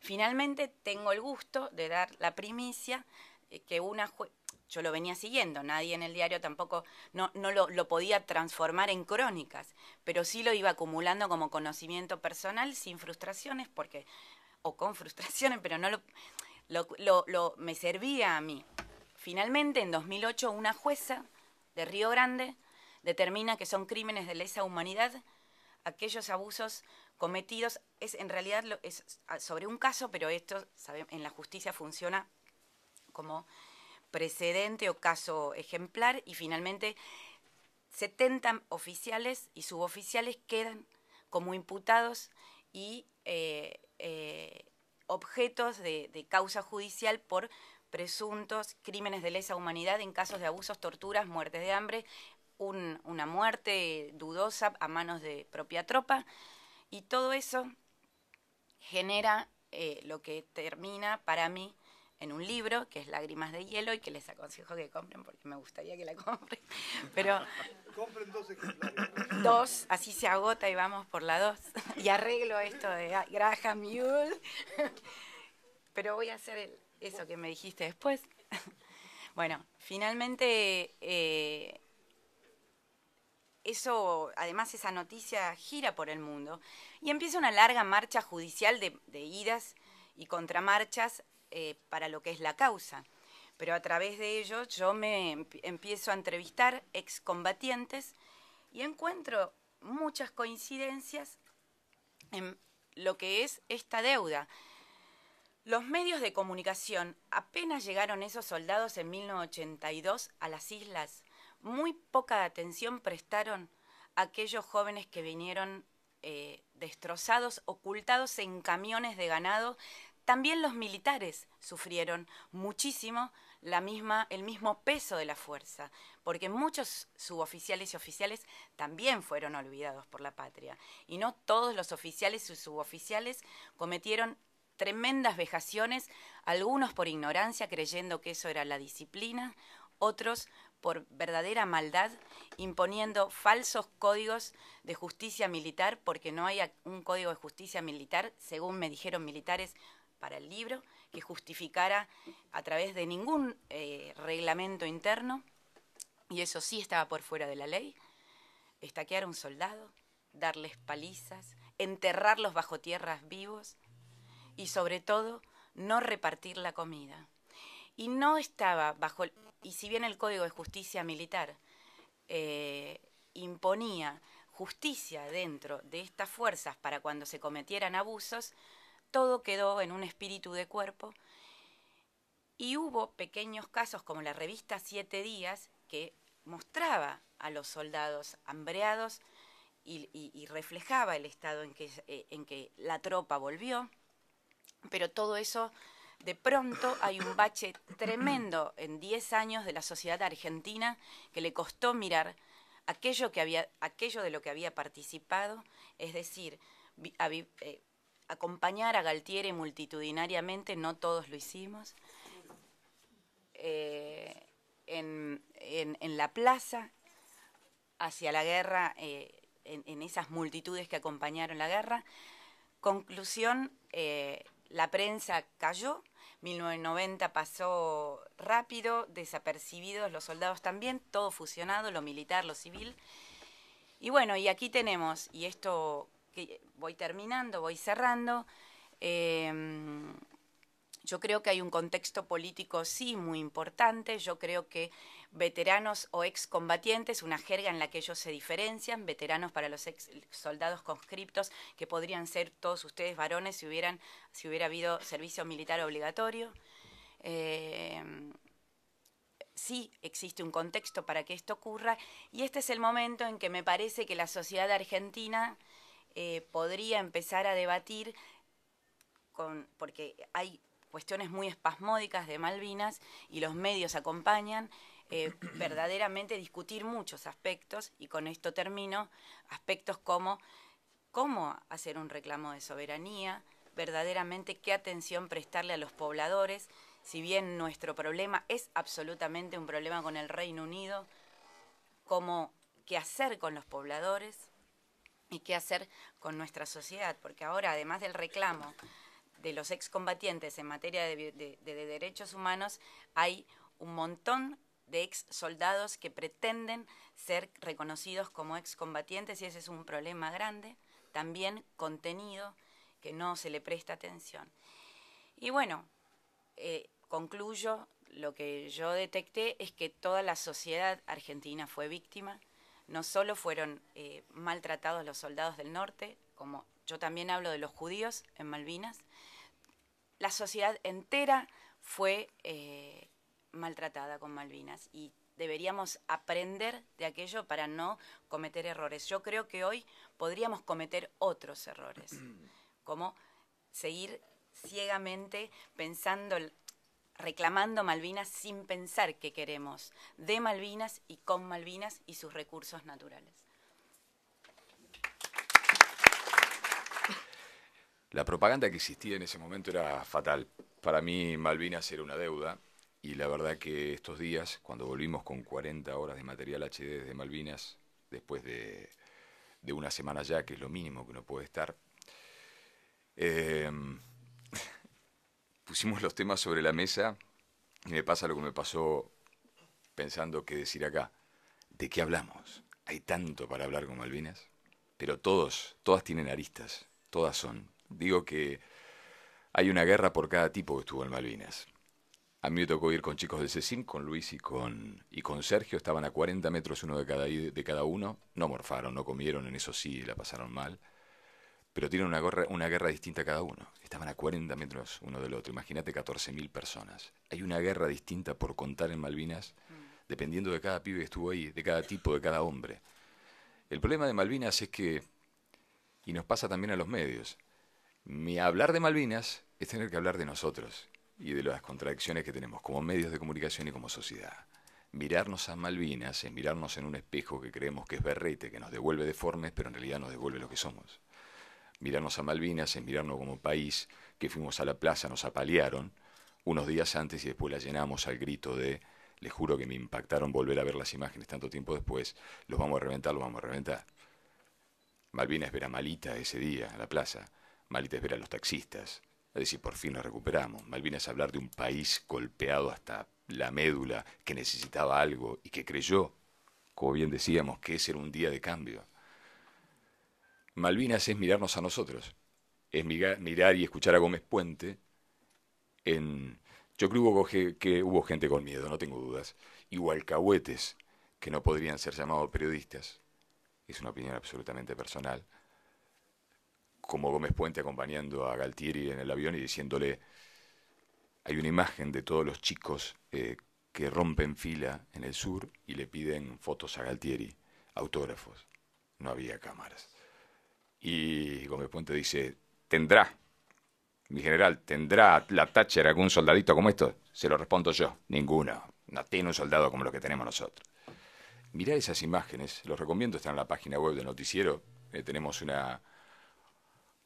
Speaker 3: Finalmente tengo el gusto de dar la primicia eh, que una jueza, yo lo venía siguiendo, nadie en el diario tampoco, no, lo, podía transformar en crónicas, pero sí lo iba acumulando como conocimiento personal sin frustraciones, porque, o con frustraciones, pero no lo, lo, lo me servía a mí. Finalmente, en 2008, una jueza de Río Grande determina que son crímenes de lesa humanidad aquellos abusos cometidos es en realidad es sobre un caso, pero esto en la justicia funciona como precedente o caso ejemplar y finalmente 70 oficiales y suboficiales quedan como imputados y eh, eh, objetos de causa judicial por presuntos crímenes de lesa humanidad en casos de abusos, torturas, muertes de hambre, una muerte dudosa a manos de propia tropa. Y todo eso genera eh, lo que termina para mí en un libro que es Lágrimas de Hielo y que les aconsejo que compren porque me gustaría que la compren. Pero compren dos ejemplares. Dos, así se agota y vamos por la dos. Y arreglo esto de ah, Graham Mule. Pero voy a hacer el, eso que me dijiste después. bueno, finalmente eh, eso, además esa noticia gira por el mundo y empieza una larga marcha judicial de, idas y contramarchas eh, para lo que es la causa. Pero a través de ello yo me empiezo a entrevistar excombatientes y encuentro muchas coincidencias en lo que es esta deuda los medios de comunicación apenas llegaron esos soldados en 1982 a las islas. Muy poca atención prestaron a aquellos jóvenes que vinieron eh, destrozados, ocultados en camiones de ganado. También los militares sufrieron muchísimo la misma, el mismo peso de la fuerza, porque muchos suboficiales y oficiales también fueron olvidados por la patria. Y no todos los oficiales y suboficiales cometieron tremendas vejaciones, algunos por ignorancia creyendo que eso era la disciplina, otros por verdadera maldad, imponiendo falsos códigos de justicia militar, porque no hay un código de justicia militar, según me dijeron militares para el libro, que justificara a través de ningún eh, reglamento interno, y eso sí estaba por fuera de la ley, estaquear a un soldado, darles palizas, enterrarlos bajo tierras vivos, y sobre todo no repartir la comida. Y no estaba bajo, y si bien el Código de Justicia Militar eh, imponía justicia dentro de estas fuerzas para cuando se cometieran abusos, todo quedó en un espíritu de cuerpo y hubo pequeños casos como la revista Siete Días que mostraba a los soldados hambreados y, reflejaba el estado en que eh, la tropa volvió pero todo eso, de pronto hay un bache tremendo en 10 años de la sociedad argentina que le costó mirar aquello, de lo que había participado, es decir, eh, acompañar a Galtieri multitudinariamente, no todos lo hicimos, eh, en, la plaza, hacia la guerra, eh, en, esas multitudes que acompañaron la guerra. Conclusión, la prensa cayó, 1990 pasó rápido, desapercibidos los soldados también, todo fusionado, lo militar, lo civil. Y bueno, y aquí tenemos, y esto voy terminando, voy cerrando, eh, yo creo que hay un contexto político, sí, muy importante. Yo creo que veteranos o excombatientes, una jerga en la que ellos se diferencian, veteranos para los ex soldados conscriptos, que podrían ser todos ustedes varones si, hubieran, si hubiera habido servicio militar obligatorio. Eh, sí existe un contexto para que esto ocurra y este es el momento en que me parece que la sociedad argentina eh, podría empezar a debatir con, porque hay cuestiones muy espasmódicas de Malvinas y los medios acompañan, eh, verdaderamente discutir muchos aspectos, y con esto termino, aspectos como cómo hacer un reclamo de soberanía, verdaderamente qué atención prestarle a los pobladores, si bien nuestro problema es absolutamente un problema con el Reino Unido, cómo qué hacer con los pobladores y qué hacer con nuestra sociedad, porque ahora además del reclamo de los excombatientes en materia de, derechos humanos, hay un montón de ex soldados que pretenden ser reconocidos como excombatientes y ese es un problema grande, también contenido que no se le presta atención. Y bueno, eh, concluyo, lo que yo detecté es que toda la sociedad argentina fue víctima, no solo fueron eh, maltratados los soldados del norte, como yo también hablo de los judíos en Malvinas, la sociedad entera fue eh, maltratada con Malvinas y deberíamos aprender de aquello para no cometer errores. Yo creo que hoy podríamos cometer otros errores, como seguir ciegamente pensando, reclamando Malvinas sin pensar que queremos de Malvinas y con Malvinas y sus recursos naturales.
Speaker 5: La propaganda que existía en ese momento era fatal. Para mí Malvinas era una deuda y la verdad que estos días, cuando volvimos con 40 horas de material HD desde Malvinas, después de, una semana ya, que es lo mínimo que uno puede estar, em, pusimos los temas sobre la mesa y me pasa lo que me pasó pensando qué decir acá. ¿De qué hablamos? Hay tanto para hablar con Malvinas, pero todos, todas tienen aristas, todas son, Digo que hay una guerra por cada tipo que estuvo en Malvinas. A mí me tocó ir con chicos de CECIM, con Luis y con, y con Sergio. Estaban a 40 metros uno de cada, uno. No morfaron, no comieron, en eso sí la pasaron mal. Pero tienen una guerra, una guerra distinta cada uno. Estaban a 40 metros uno del otro. Imagínate 14.000 personas. Hay una guerra distinta por contar en Malvinas, mm. dependiendo de cada pibe que estuvo ahí, de cada tipo, de cada hombre. El problema de Malvinas es que, y nos pasa también a los medios, mi hablar de Malvinas es tener que hablar de nosotros y de las contradicciones que tenemos como medios de comunicación y como sociedad. Mirarnos a Malvinas es mirarnos en un espejo que creemos que es berrete, que nos devuelve deformes, pero en realidad nos devuelve lo que somos. Mirarnos a Malvinas es mirarnos como país que fuimos a la plaza, nos apalearon unos días antes y después la llenamos al grito de les juro que me impactaron volver a ver las imágenes tanto tiempo después, los vamos a reventar, los vamos a reventar. Malvinas era malita ese día a la plaza. Malita es ver a los taxistas, a decir por fin nos recuperamos. Malvinas es hablar de un país golpeado hasta la médula, que necesitaba algo y que creyó, como bien decíamos, que ese era un día de cambio. Malvinas es mirarnos a nosotros, es mirar y escuchar a Gómez Puente Yo creo que hubo, gente con miedo, no tengo dudas, y Cahuetes, que no podrían ser llamados periodistas, es una opinión absolutamente personal, como Gómez Puente acompañando a Galtieri en el avión y diciéndole, hay una imagen de todos los chicos eh, que rompen fila en el sur y le piden fotos a Galtieri, autógrafos. No había cámaras. Y Gómez Puente dice, tendrá, mi general, ¿tendrá la Thatcher algún soldadito como esto? Se lo respondo yo, ninguno. No tiene un soldado como lo que tenemos nosotros. Mirá esas imágenes, los recomiendo, están en la página web del noticiero. Eh, tenemos una,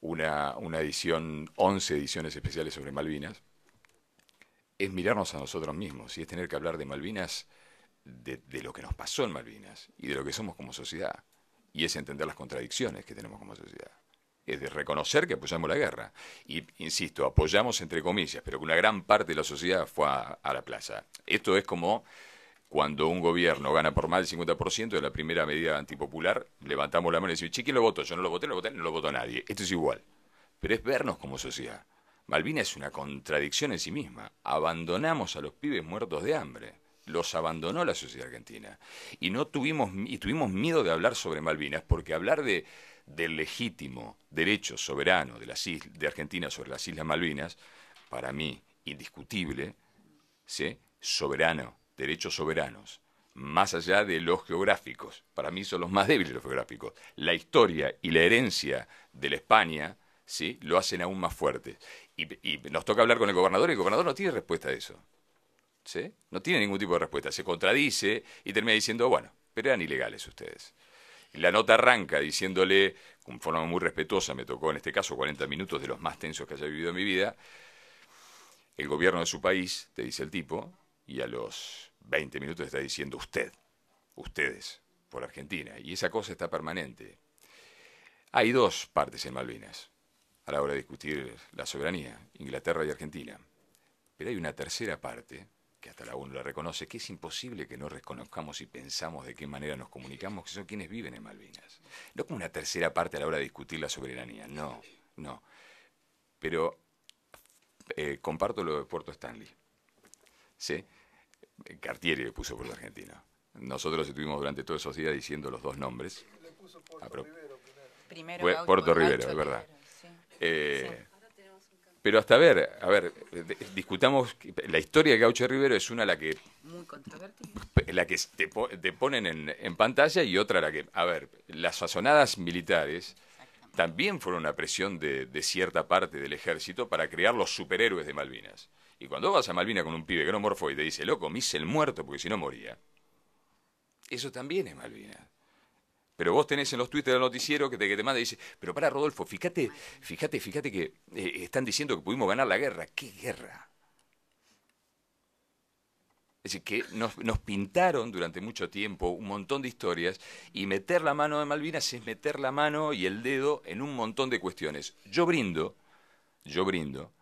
Speaker 5: una, edición, 11 ediciones especiales sobre Malvinas, es mirarnos a nosotros mismos y es tener que hablar de Malvinas, de, lo que nos pasó en Malvinas y de lo que somos como sociedad. Y es entender las contradicciones que tenemos como sociedad es de reconocer que apoyamos la guerra. Y, insisto, apoyamos entre comillas, pero que una gran parte de la sociedad fue a la plaza. Esto es como cuando un gobierno gana por más del 50% de la primera medida antipopular, levantamos la mano y decimos, che, ¿quién lo votó? Yo no lo voté, no lo voté, no lo votó nadie. Esto es igual. Pero es vernos como sociedad. Malvinas es una contradicción en sí misma. Abandonamos a los pibes muertos de hambre. Los abandonó la sociedad argentina. Y no tuvimos, y tuvimos miedo de hablar sobre Malvinas, porque hablar del legítimo derecho soberano de, las de Argentina sobre las Islas Malvinas, para mí, indiscutible, ¿sí? soberano, derechos soberanos, más allá de los geográficos, para mí son los más débiles los geográficos, la historia y la herencia de la España, ¿sí? lo hacen aún más fuerte. Y, nos toca hablar con el gobernador y el gobernador no tiene respuesta a eso. ¿sí? No tiene ningún tipo de respuesta. Se contradice y termina diciendo, bueno, pero eran ilegales ustedes. la nota arranca diciéndole, con forma muy respetuosa, me tocó en este caso 40 minutos de los más tensos que haya vivido en mi vida, el gobierno de su país, te dice el tipo, y a los 20 minutos está diciendo usted, ustedes, por Argentina. Y esa cosa está permanente. Hay dos partes en Malvinas a la hora de discutir la soberanía, Inglaterra y Argentina. Pero hay una tercera parte, que hasta la uno la reconoce, que es imposible que no reconozcamos y pensamos de qué manera nos comunicamos, que son quienes viven en Malvinas. No como una tercera parte a la hora de discutir la soberanía, no, no. Pero eh, comparto lo de Puerto Stanley. ¿Sí? Cartieri le puso por la Argentina. Nosotros estuvimos durante todos esos días diciendo los dos nombres. Le ah, puso Puerto Rivero Rivero, es verdad. Eh, pero hasta ver, a ver, eh, discutamos. La historia de Gaucho Rivero es una la que. La que te, ponen en, pantalla y otra la que. A ver, las sazonadas militares también fueron una presión de cierta parte del ejército para crear los superhéroes de Malvinas. Y cuando vas a Malvina con un pibe que no y te dice, loco, me el muerto porque si no moría. Eso también es Malvina. Pero vos tenés en los tweets del noticiero que te, te manda y dice, pero para Rodolfo, fíjate, fíjate, fíjate que eh, están diciendo que pudimos ganar la guerra. ¿Qué guerra? Es decir, que nos, nos, pintaron durante mucho tiempo un montón de historias y meter la mano de Malvinas es meter la mano y el dedo en un montón de cuestiones. Yo brindo, yo brindo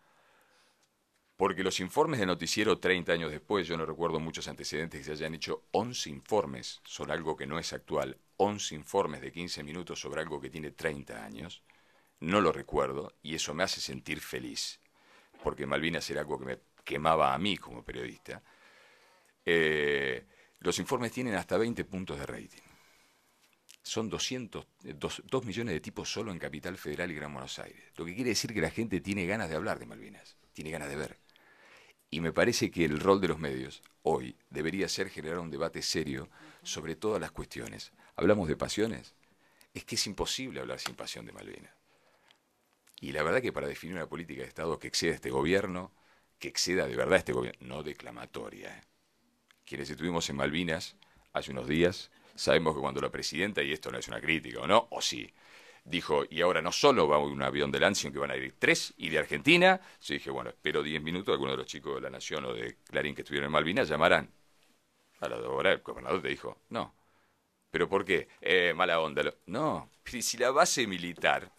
Speaker 5: porque los informes de noticiero 30 años después, yo no recuerdo muchos antecedentes que se hayan hecho 11 informes sobre algo que no es actual, 11 informes de 15 minutos sobre algo que tiene 30 años, no lo recuerdo y eso me hace sentir feliz, porque Malvinas era algo que me quemaba a mí como periodista. Eh, los informes tienen hasta 20 puntos de rating. Son 200, 2, 2 millones de tipos solo en Capital Federal y Gran Buenos Aires. Lo que quiere decir que la gente tiene ganas de hablar de Malvinas, tiene ganas de ver. Y me parece que el rol de los medios hoy debería ser generar un debate serio sobre todas las cuestiones. ¿Hablamos de pasiones? Es que es imposible hablar sin pasión de Malvinas. Y la verdad que para definir una política de Estado que exceda este gobierno, que exceda de verdad este gobierno, no declamatoria. ¿eh? Quienes estuvimos en Malvinas hace unos días, sabemos que cuando la presidenta, y esto no es una crítica o no, o sí, dijo, y ahora no solo va un avión de Lansing, que van a ir tres, y de Argentina, yo dije, bueno, espero diez minutos, algunos de los chicos de La Nación o de Clarín que estuvieron en Malvinas llamarán. A la hora el gobernador te dijo, no. ¿Pero por qué? Eh, mala onda. No, si la base militar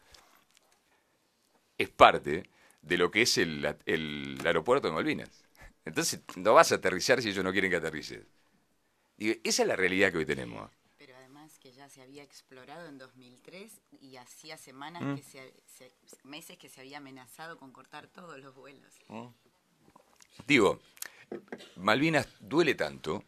Speaker 5: es parte de lo que es el, el aeropuerto de Malvinas. Entonces no vas a aterrizar si ellos no quieren que aterrices. Digo, esa es la realidad que hoy tenemos
Speaker 3: se había explorado en 2003 y hacía semanas, mm. meses que se había amenazado con cortar todos los vuelos. Oh.
Speaker 5: Digo, Malvinas duele tanto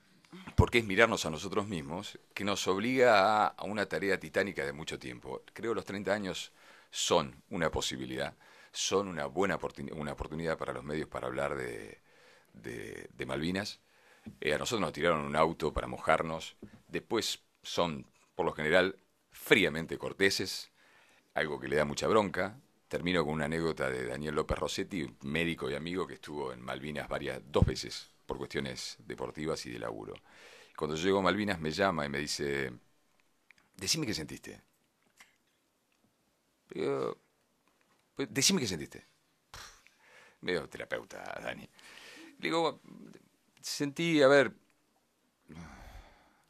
Speaker 5: porque es mirarnos a nosotros mismos que nos obliga a, una tarea titánica de mucho tiempo. Creo que los 30 años son una posibilidad, son una buena una oportunidad para los medios para hablar de, Malvinas. Eh, a nosotros nos tiraron un auto para mojarnos, después son por lo general fríamente corteses, algo que le da mucha bronca. Termino con una anécdota de Daniel López Rossetti, médico y amigo que estuvo en Malvinas varias, dos veces por cuestiones deportivas y de laburo. Cuando yo llego a Malvinas me llama y me dice, decime qué sentiste. Pues, decime qué sentiste. Medio terapeuta, Dani. Le digo, sentí, a ver,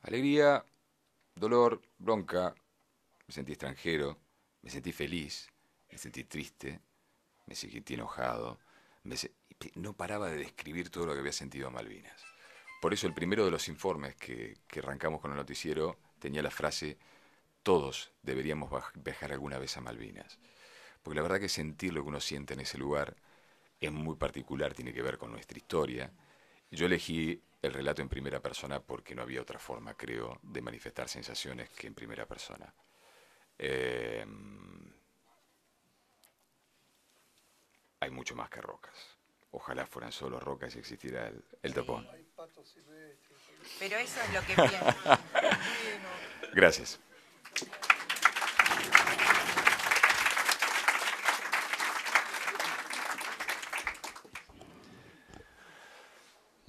Speaker 5: alegría, dolor, bronca, me sentí extranjero, me sentí feliz, me sentí triste, me sentí enojado, no paraba de describir todo lo que había sentido a Malvinas. Por eso el primero de los informes que, que arrancamos con el noticiero tenía la frase, todos deberíamos viajar alguna vez a Malvinas. Porque la verdad que sentir lo que uno siente en ese lugar es muy particular, tiene que ver con nuestra historia. Yo elegí el relato en primera persona porque no había otra forma, creo, de manifestar sensaciones que en primera persona. Em, hay mucho más que rocas. Ojalá fueran solo rocas y existiera el, el tapón.
Speaker 3: Pero eso es lo que pienso.
Speaker 5: Gracias.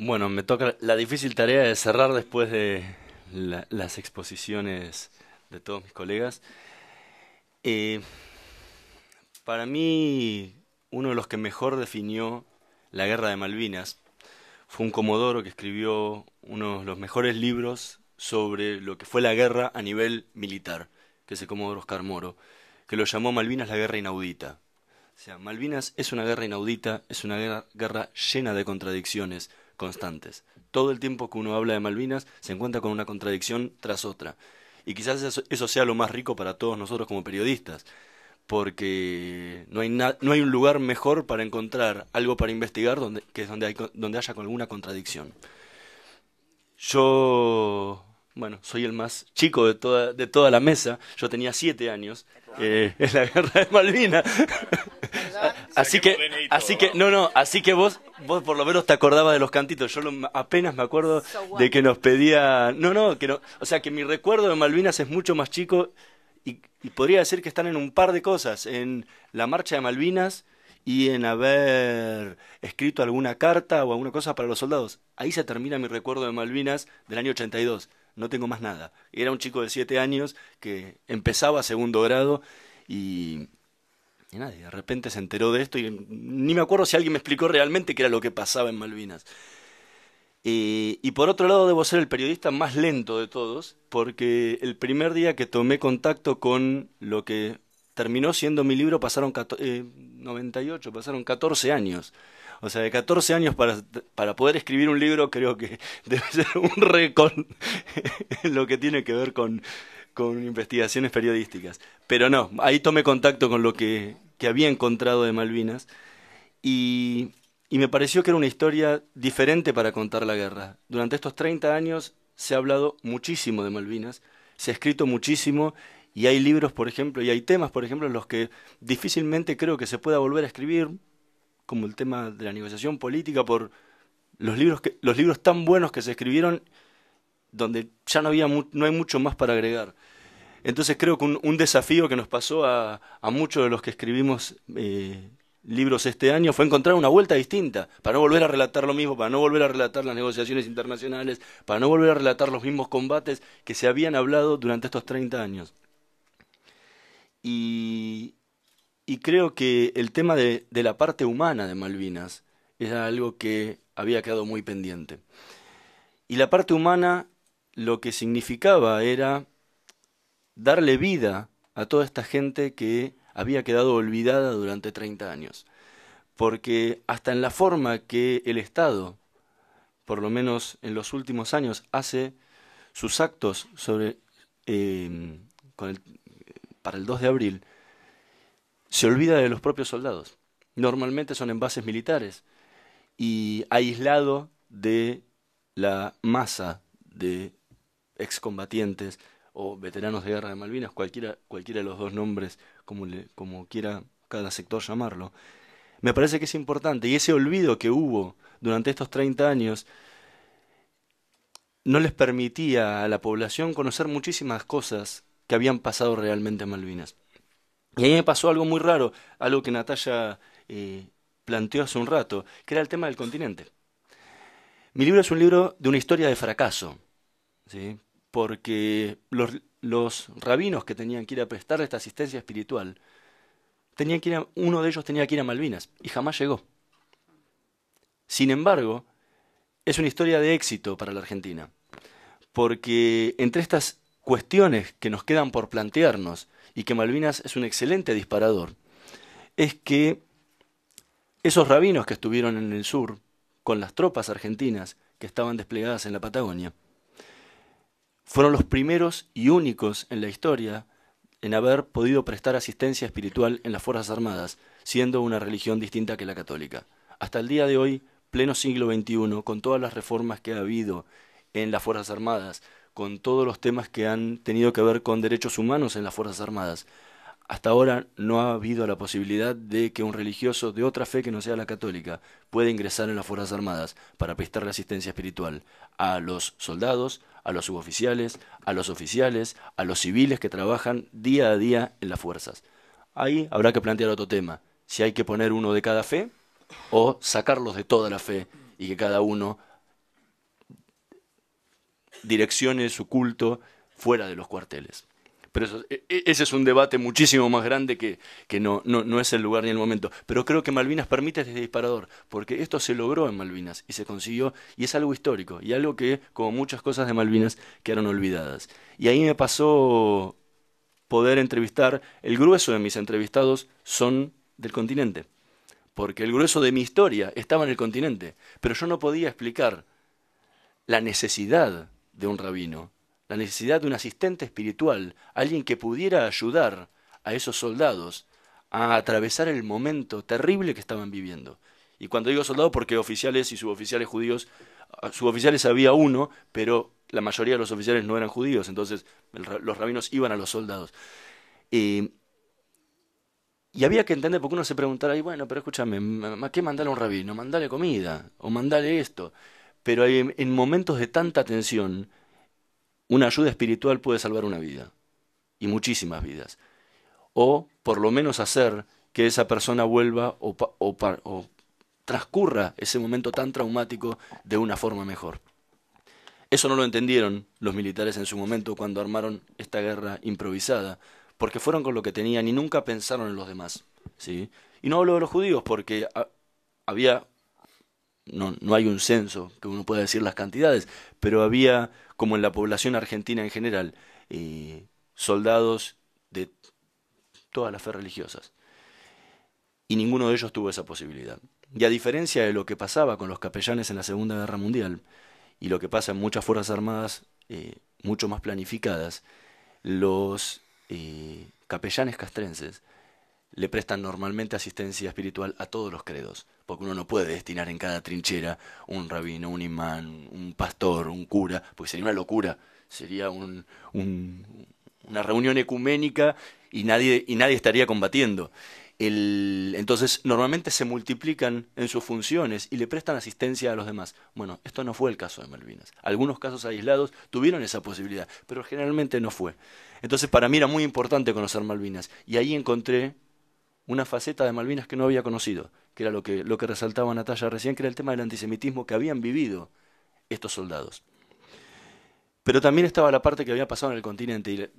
Speaker 6: Bueno, me toca la difícil tarea de cerrar después de las exposiciones de todos mis colegas. Eh, para mí, uno de los que mejor definió la guerra de Malvinas fue un comodoro que escribió uno de los mejores libros sobre lo que fue la guerra a nivel militar, que es el comodoro Oscar Moro, que lo llamó Malvinas la guerra inaudita. O sea, Malvinas es una guerra inaudita, es una guerra llena de contradicciones, constantes. Todo el tiempo que uno habla de Malvinas se encuentra con una contradicción tras otra. Y quizás eso, sea lo más rico para todos nosotros como periodistas, porque no hay, no hay un lugar mejor para encontrar algo para investigar donde, que es donde, hay, donde haya alguna contradicción. Yo bueno, soy el más chico de toda, de toda la mesa, yo tenía siete años, eh, es la guerra de Malvinas. Ah, así que, así que, no, no, así que vos, vos por lo menos te acordabas de los cantitos. Yo apenas me acuerdo de que nos pedía, no, no, que no, o sea que mi recuerdo de Malvinas es mucho más chico y, y podría decir que están en un par de cosas, en la marcha de Malvinas y en haber escrito alguna carta o alguna cosa para los soldados. Ahí se termina mi recuerdo de Malvinas del año 82. No tengo más nada. Era un chico de 7 años que empezaba segundo grado y y nadie, de repente se enteró de esto y ni me acuerdo si alguien me explicó realmente qué era lo que pasaba en Malvinas. y por otro lado, debo ser el periodista más lento de todos, porque el primer día que tomé contacto con lo que terminó siendo mi libro, pasaron 98, eh, pasaron 14 años. O sea, de 14 años para, para poder escribir un libro creo que debe ser un récord lo que tiene que ver con, con investigaciones periodísticas. Pero no, ahí tomé contacto con lo que, que había encontrado de Malvinas y, y, me pareció que era una historia diferente para contar la guerra. Durante estos 30 años se ha hablado muchísimo de Malvinas, se ha escrito muchísimo y hay libros, por ejemplo, y hay temas, por ejemplo, en los que difícilmente creo que se pueda volver a escribir, como el tema de la negociación política, por los libros, que, los libros tan buenos que se escribieron donde ya no, había no hay mucho más para agregar. Entonces creo que un, desafío que nos pasó a, muchos de los que escribimos eh, libros este año fue encontrar una vuelta distinta, para no volver a relatar lo mismo, para no volver a relatar las negociaciones internacionales, para no volver a relatar los mismos combates que se habían hablado durante estos 30 años. Y, y creo que el tema de, de la parte humana de Malvinas es algo que había quedado muy pendiente. Y la parte humana lo que significaba era darle vida a toda esta gente que había quedado olvidada durante 30 años. Porque hasta en la forma que el Estado, por lo menos en los últimos años, hace sus actos sobre, em, para el 2 de abril, se olvida de los propios soldados. Normalmente son en bases militares y aislado de la masa de excombatientes o veteranos de guerra de Malvinas, cualquiera, cualquiera de los dos nombres, como, quiera cada sector llamarlo, me parece que es importante. Y ese olvido que hubo durante estos 30 años no les permitía a la población conocer muchísimas cosas que habían pasado realmente en Malvinas. Y ahí me pasó algo muy raro, algo que Natalia eh, planteó hace un rato, que era el tema del continente. Mi libro es un libro de una historia de fracaso, ¿sí? porque los, rabinos que tenían que ir a prestar esta asistencia espiritual, tenían que ir uno de ellos tenía que ir a Malvinas y jamás llegó. Sin embargo, es una historia de éxito para la Argentina, porque entre estas cuestiones que nos quedan por plantearnos y que Malvinas es un excelente disparador, es que esos rabinos que estuvieron en el sur con las tropas argentinas que estaban desplegadas en la Patagonia, fueron los primeros y únicos en la historia en haber podido prestar asistencia espiritual en las Fuerzas Armadas, siendo una religión distinta que la católica. Hasta el día de hoy, pleno siglo XXI, con todas las reformas que ha habido en las Fuerzas Armadas, con todos los temas que han tenido que ver con derechos humanos en las Fuerzas Armadas, hasta ahora no ha habido la posibilidad de que un religioso de otra fe que no sea la católica pueda ingresar en las Fuerzas Armadas para prestarle asistencia espiritual a los soldados, a los suboficiales, a los oficiales, a los civiles que trabajan día a día en las fuerzas. Ahí habrá que plantear otro tema, si hay que poner uno de cada fe o sacarlos de toda la fe y que cada uno direccione su culto fuera de los cuarteles. Pero eso, e, e, ese es un debate muchísimo más grande que, que no, no, es el lugar ni el momento. Pero creo que Malvinas permite este disparador, porque esto se logró en Malvinas y se consiguió, y es algo histórico, y algo que, como muchas cosas de Malvinas, quedaron olvidadas. Y ahí me pasó poder entrevistar, el grueso de mis entrevistados son del continente, porque el grueso de mi historia estaba en el continente, pero yo no podía explicar la necesidad de un rabino, la necesidad de un asistente espiritual, alguien que pudiera ayudar a esos soldados a atravesar el momento terrible que estaban viviendo. Y cuando digo soldados, porque oficiales y suboficiales judíos, ah, suboficiales había uno, pero la mayoría de los oficiales no eran judíos, entonces los rabinos iban a los soldados. Eh, y había que entender, porque uno se preguntara, bueno, pero escúchame, ¿a qué mandale a un rabino? Mandale comida, o mandale esto. Pero en momentos de tanta tensión, una ayuda espiritual puede salvar una vida, y muchísimas vidas. O por lo menos hacer que esa persona vuelva o, o, transcurra ese momento tan traumático de una forma mejor. Eso no lo entendieron los militares en su momento cuando armaron esta guerra improvisada, porque fueron con lo que tenían y nunca pensaron en los demás. ¿sí? Y no hablo de los judíos porque había, no, no hay un censo que uno pueda decir las cantidades, pero había como en la población argentina en general, eh, soldados de todas las fe religiosas. Y ninguno de ellos tuvo esa posibilidad. Y a diferencia de lo que pasaba con los capellanes en la Segunda Guerra Mundial, y lo que pasa en muchas Fuerzas Armadas eh, mucho más planificadas, los eh, capellanes castrenses le prestan normalmente asistencia espiritual a todos los credos porque uno no puede destinar en cada trinchera un rabino, un imán, un pastor, un cura, porque sería una locura, sería una reunión ecuménica y nadie, y nadie estaría combatiendo. entonces, normalmente se multiplican en sus funciones y le prestan asistencia a los demás. Bueno, esto no fue el caso de Malvinas. Algunos casos aislados tuvieron esa posibilidad, pero generalmente no fue. Entonces, para mí era muy importante conocer Malvinas y ahí encontré una faceta de Malvinas que no había conocido, que era lo que, lo que resaltaba Natalia recién, que era el tema del antisemitismo que habían vivido estos soldados. Pero también estaba la parte que había pasado en el continente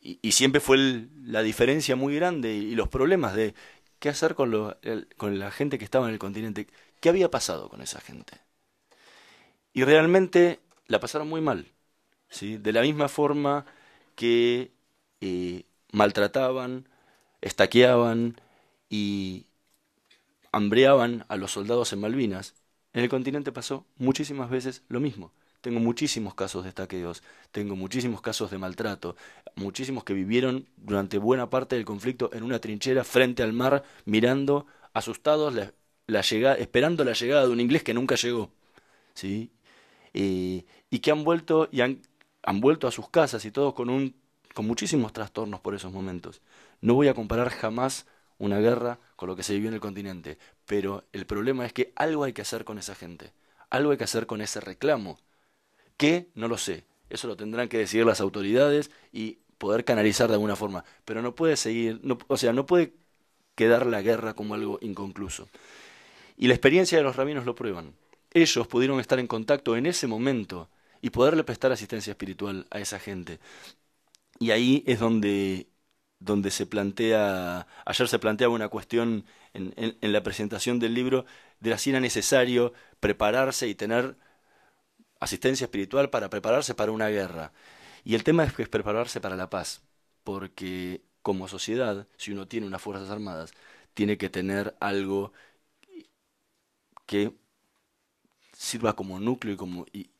Speaker 6: y, siempre fue la diferencia muy grande y, los problemas de qué hacer con, con la gente que estaba en el continente, qué había pasado con esa gente. Y realmente la pasaron muy mal, ¿sí? de la misma forma que eh, maltrataban, estaqueaban, y hambreaban a los soldados en Malvinas, en el continente pasó muchísimas veces lo mismo. Tengo muchísimos casos de estaqueos, tengo muchísimos casos de maltrato, muchísimos que vivieron durante buena parte del conflicto en una trinchera frente al mar, mirando, asustados, la, esperando la llegada de un inglés que nunca llegó. ¿sí? Eh, y que han vuelto y han, han vuelto a sus casas y todos con, un, con muchísimos trastornos por esos momentos. No voy a comparar jamás una guerra con lo que se vivió en el continente, pero el problema es que algo hay que hacer con esa gente, algo hay que hacer con ese reclamo. ¿Qué? No lo sé. Eso lo tendrán que decidir las autoridades y poder canalizar de alguna forma, pero no puede seguir, o sea, no puede quedar la guerra como algo inconcluso. Y la experiencia de los rabinos lo prueban. Ellos pudieron estar en contacto en ese momento y poderle prestar asistencia espiritual a esa gente. Y ahí es donde donde se plantea, ayer se planteaba una cuestión en, la presentación del libro de si era necesario prepararse y tener asistencia espiritual para prepararse para una guerra. Y el tema es, que es prepararse para la paz, porque como sociedad, si uno tiene unas Fuerzas Armadas, tiene que tener algo que sirva como núcleo y como... y,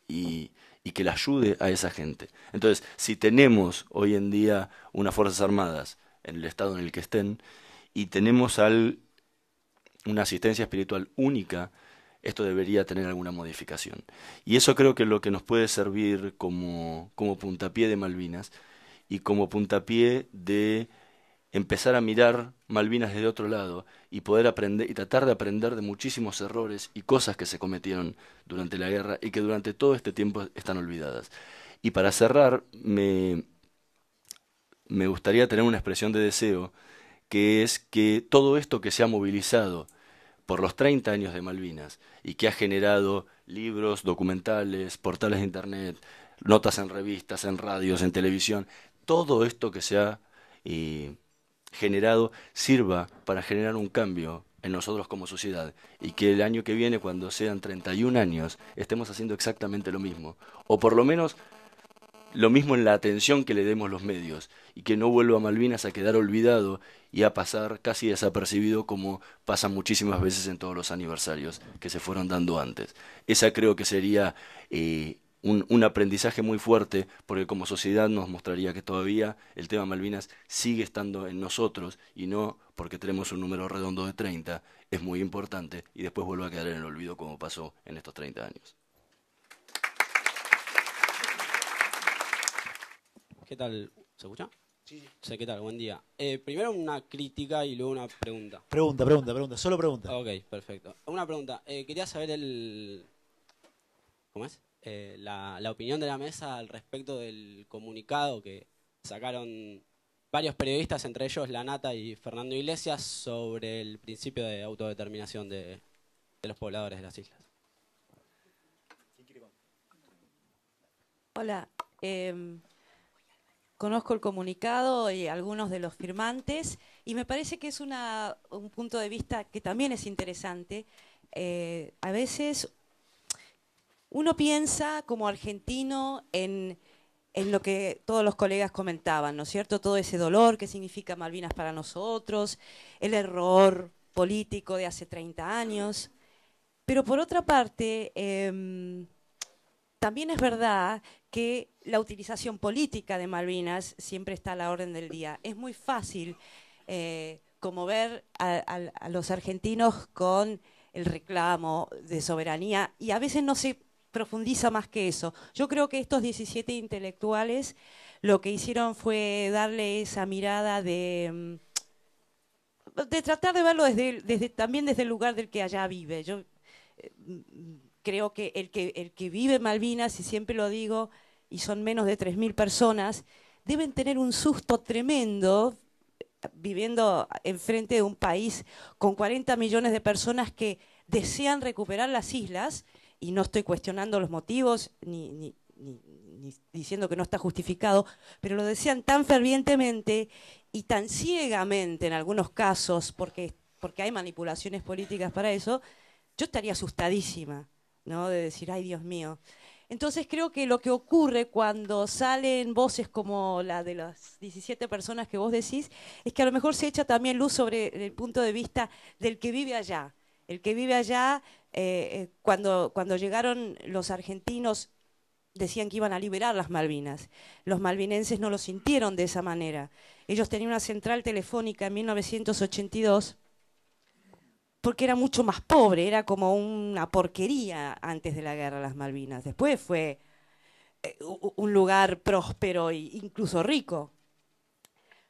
Speaker 6: y que la ayude a esa gente. Entonces, si tenemos hoy en día unas Fuerzas Armadas en el estado en el que estén y tenemos al, una asistencia espiritual única, esto debería tener alguna modificación. Y eso creo que es lo que nos puede servir como, como puntapié de Malvinas y como puntapié de empezar a mirar Malvinas desde otro lado y poder aprender y tratar de aprender de muchísimos errores y cosas que se cometieron durante la guerra y que durante todo este tiempo están olvidadas. Y para cerrar, me, me gustaría tener una expresión de deseo, que es que todo esto que se ha movilizado por los 30 años de Malvinas y que ha generado libros, documentales, portales de Internet, notas en revistas, en radios, en televisión, todo esto que se ha... Eh, generado sirva para generar un cambio en nosotros como sociedad y que el año que viene, cuando sean 31 años, estemos haciendo exactamente lo mismo, o por lo menos lo mismo en la atención que le demos los medios y que no vuelva Malvinas a quedar olvidado y a pasar casi desapercibido como pasa muchísimas veces en todos los aniversarios que se fueron dando antes. Esa creo que sería eh, un, un, aprendizaje muy fuerte, porque como sociedad nos mostraría que todavía el tema Malvinas sigue estando en nosotros y no porque tenemos un número redondo de 30, es muy importante y después vuelve a quedar en el olvido como pasó en estos 30 años.
Speaker 4: ¿Qué tal? ¿Se escucha? Sí. sí. ¿Qué tal? Buen día. Eh, primero una crítica y luego una pregunta. Pregunta, pregunta, pregunta. Solo pregunta. Ok, perfecto. Una pregunta. Eh, quería saber el... ¿Cómo es? Eh, la, opinión de la mesa al respecto del comunicado que sacaron varios periodistas, entre ellos Lanata y Fernando Iglesias, sobre el principio de autodeterminación de, los pobladores de las islas.
Speaker 1: Hola, em, conozco el comunicado y algunos de los firmantes y me parece que es un punto de vista que también es interesante. Eh, a veces uno piensa como argentino en, lo que todos los colegas comentaban, ¿no es cierto? Todo ese dolor que significa Malvinas para nosotros, el error político de hace 30 años. Pero por otra parte, em, también es verdad que la utilización política de Malvinas siempre está a la orden del día. Es muy fácil eh, como ver a, a los argentinos con el reclamo de soberanía y a veces no se profundiza más que eso. Yo creo que estos 17 intelectuales lo que hicieron fue darle esa mirada de, mm, tratar de verlo desde, también desde el lugar del que allá vive. Yo eh, mm, creo que el, que el que vive en Malvinas, y siempre lo digo, y son menos de 3.000 personas, deben tener un susto tremendo viviendo enfrente de un país con 40 millones de personas que desean recuperar las islas y no estoy cuestionando los motivos ni, diciendo que no está justificado, pero lo decían tan fervientemente y tan ciegamente en algunos casos, porque, porque hay manipulaciones políticas para eso, yo estaría asustadísima, ¿no? De decir, ay Dios mío. Entonces creo que lo que ocurre cuando salen voces como la de las 17 personas que vos decís, es que a lo mejor se echa también luz sobre el punto de vista del que vive allá. El que vive allá, eh, eh, cuando, cuando llegaron los argentinos, decían que iban a liberar las Malvinas. Los malvinenses no lo sintieron de esa manera. Ellos tenían una central telefónica en 1982 porque era mucho más pobre, era como una porquería antes de la guerra de las Malvinas. Después fue eh, un lugar próspero e incluso rico.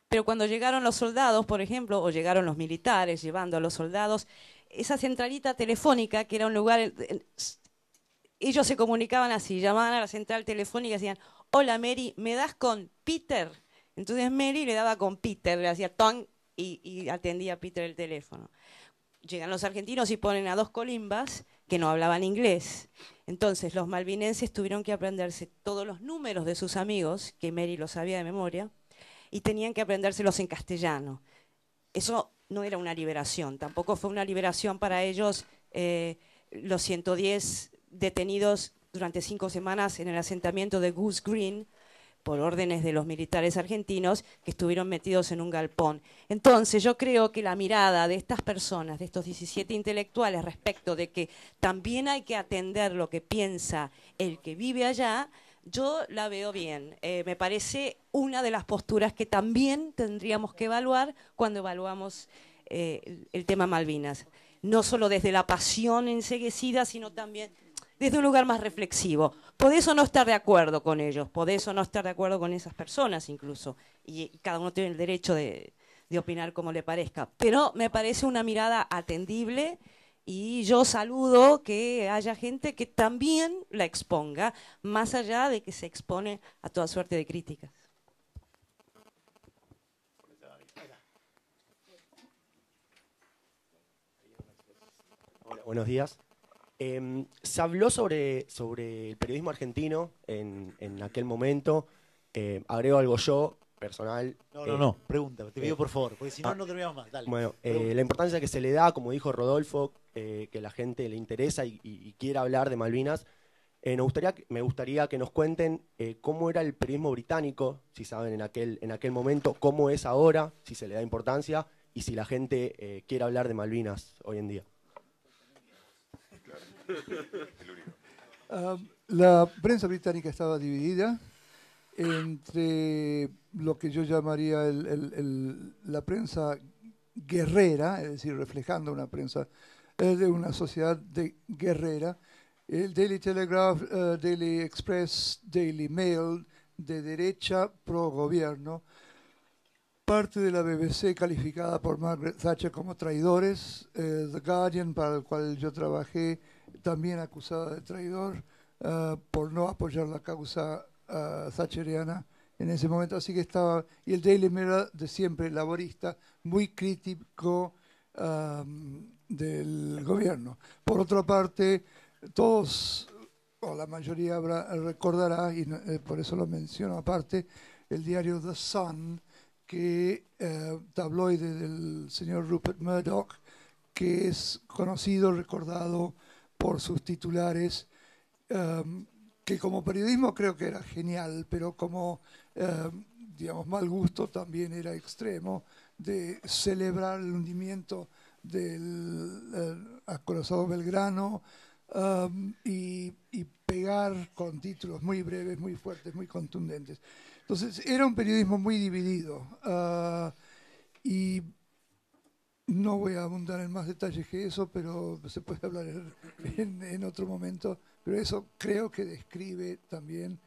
Speaker 1: Pero cuando llegaron los soldados, por ejemplo, o llegaron los militares llevando a los soldados, esa centralita telefónica, que era un lugar, eh, eh, ellos se comunicaban así, llamaban a la central telefónica y decían, hola Mary, ¿me das con Peter? Entonces Mary le daba con Peter, le hacía ton y, atendía a Peter el teléfono. Llegan los argentinos y ponen a dos colimbas que no hablaban inglés. Entonces los malvinenses tuvieron que aprenderse todos los números de sus amigos, que Mary lo sabía de memoria, y tenían que aprendérselos en castellano. Eso no era una liberación, tampoco fue una liberación para ellos eh, los 110 detenidos durante cinco semanas en el asentamiento de Goose Green por órdenes de los militares argentinos que estuvieron metidos en un galpón. Entonces yo creo que la mirada de estas personas, de estos 17 intelectuales respecto de que también hay que atender lo que piensa el que vive allá, yo la veo bien. Eh, me parece una de las posturas que también tendríamos que evaluar cuando evaluamos eh, el tema Malvinas. No solo desde la pasión enseguecida, sino también desde un lugar más reflexivo. por eso no estar de acuerdo con ellos, por eso no estar de acuerdo con esas personas incluso, y, cada uno tiene el derecho de opinar como le parezca, pero me parece una mirada atendible y yo saludo que haya gente que también la exponga, más allá de que se expone a toda suerte de críticas.
Speaker 4: buenos días. Em, se habló sobre, sobre el periodismo argentino en, aquel momento. Em, agrego algo yo, personal. No, no, eh, no. Pregunta, te pido eh, por favor, porque si no, ah, no terminamos más. Dale. Bueno, eh, la importancia que se le da, como dijo Rodolfo, que la gente le interesa y, quiera hablar de Malvinas. me, gustaría, que nos cuenten cómo era el periodismo británico, si saben, en aquel, en aquel momento, cómo es ahora, si se le da importancia y si la gente quiere hablar de Malvinas hoy en día.
Speaker 2: Um, la prensa británica estaba dividida entre lo que yo llamaría la prensa guerrera, es decir, reflejando una prensa eh, de una sociedad de guerrera, el Daily Telegraph, eh, Daily Express, Daily Mail, de derecha pro gobierno, parte de la BBC calificada por Margaret Thatcher como traidores, eh, The Guardian, para el cual yo trabajé, también acusada de traidor por no apoyar la causa thatcheriana, en ese momento, así que estaba, y el Daily Mirror de siempre, laborista, muy crítico del gobierno. Por otra parte, todos, o la mayoría recordará, y eh, por eso lo menciono aparte, el diario The Sun, que eh, tabloide del señor Rupert Murdoch, que es conocido, recordado por sus titulares que como periodismo creo que era genial, pero como, eh, digamos, mal gusto también era extremo de celebrar el hundimiento del eh, acorazado Belgrano um, y, pegar con títulos muy breves, muy fuertes, muy contundentes. Entonces, era un periodismo muy dividido uh, y no voy a abundar en más detalles que eso, pero se puede hablar en otro momento pero eso creo que describe también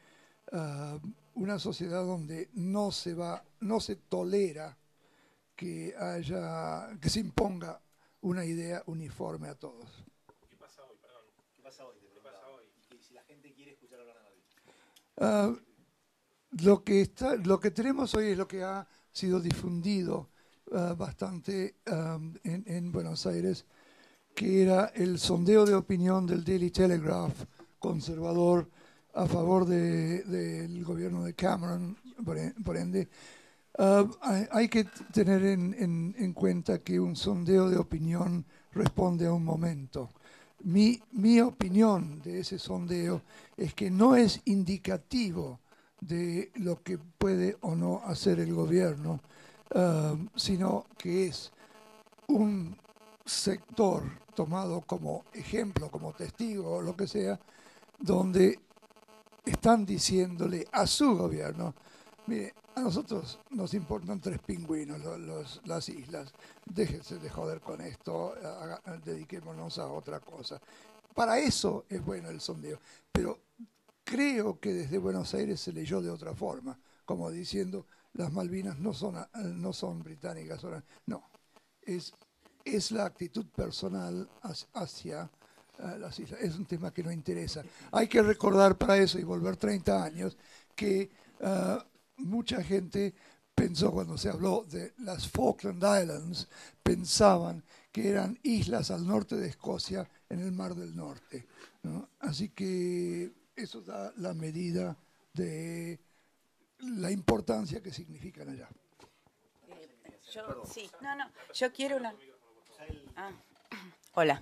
Speaker 2: ah, una sociedad donde no se va, no se tolera que haya, que se imponga una idea uniforme a todos.
Speaker 4: ¿Qué pasa hoy? ¿Qué pasa hoy? ¿Qué pasa hoy? si la gente quiere escuchar hablar a nadie?
Speaker 2: Ah, lo que está, lo que tenemos hoy es lo que ha sido difundido ah, bastante en Buenos Aires que era el sondeo de opinión del Daily Telegraph conservador a favor del gobierno de Cameron, por e-, ende. Uh, hay, que tener en, cuenta que un sondeo de opinión responde a un momento. Mi, mi opinión de ese sondeo es que no es indicativo de lo que puede o no hacer el gobierno, uh, sino que es un sector tomado como ejemplo, como testigo o lo que sea, donde están diciéndole a su gobierno, mire, a nosotros nos importan tres pingüinos las islas, déjense de joder con esto, dediquémonos a otra cosa. Para eso es bueno el sondeo, pero creo que desde Buenos Aires se leyó de otra forma, como diciendo, las Malvinas no son, no son británicas, no, es es la actitud personal hacia eh, las islas. Es un tema que no interesa. Hay que recordar para eso y volver 30 años que eh, mucha gente pensó cuando se habló de las Falkland Islands, pensaban que eran islas al norte de Escocia en el Mar del Norte. Así que eso da la medida de la importancia que significan allá.
Speaker 3: Eh, yo, yo quiero una... Ah. hola.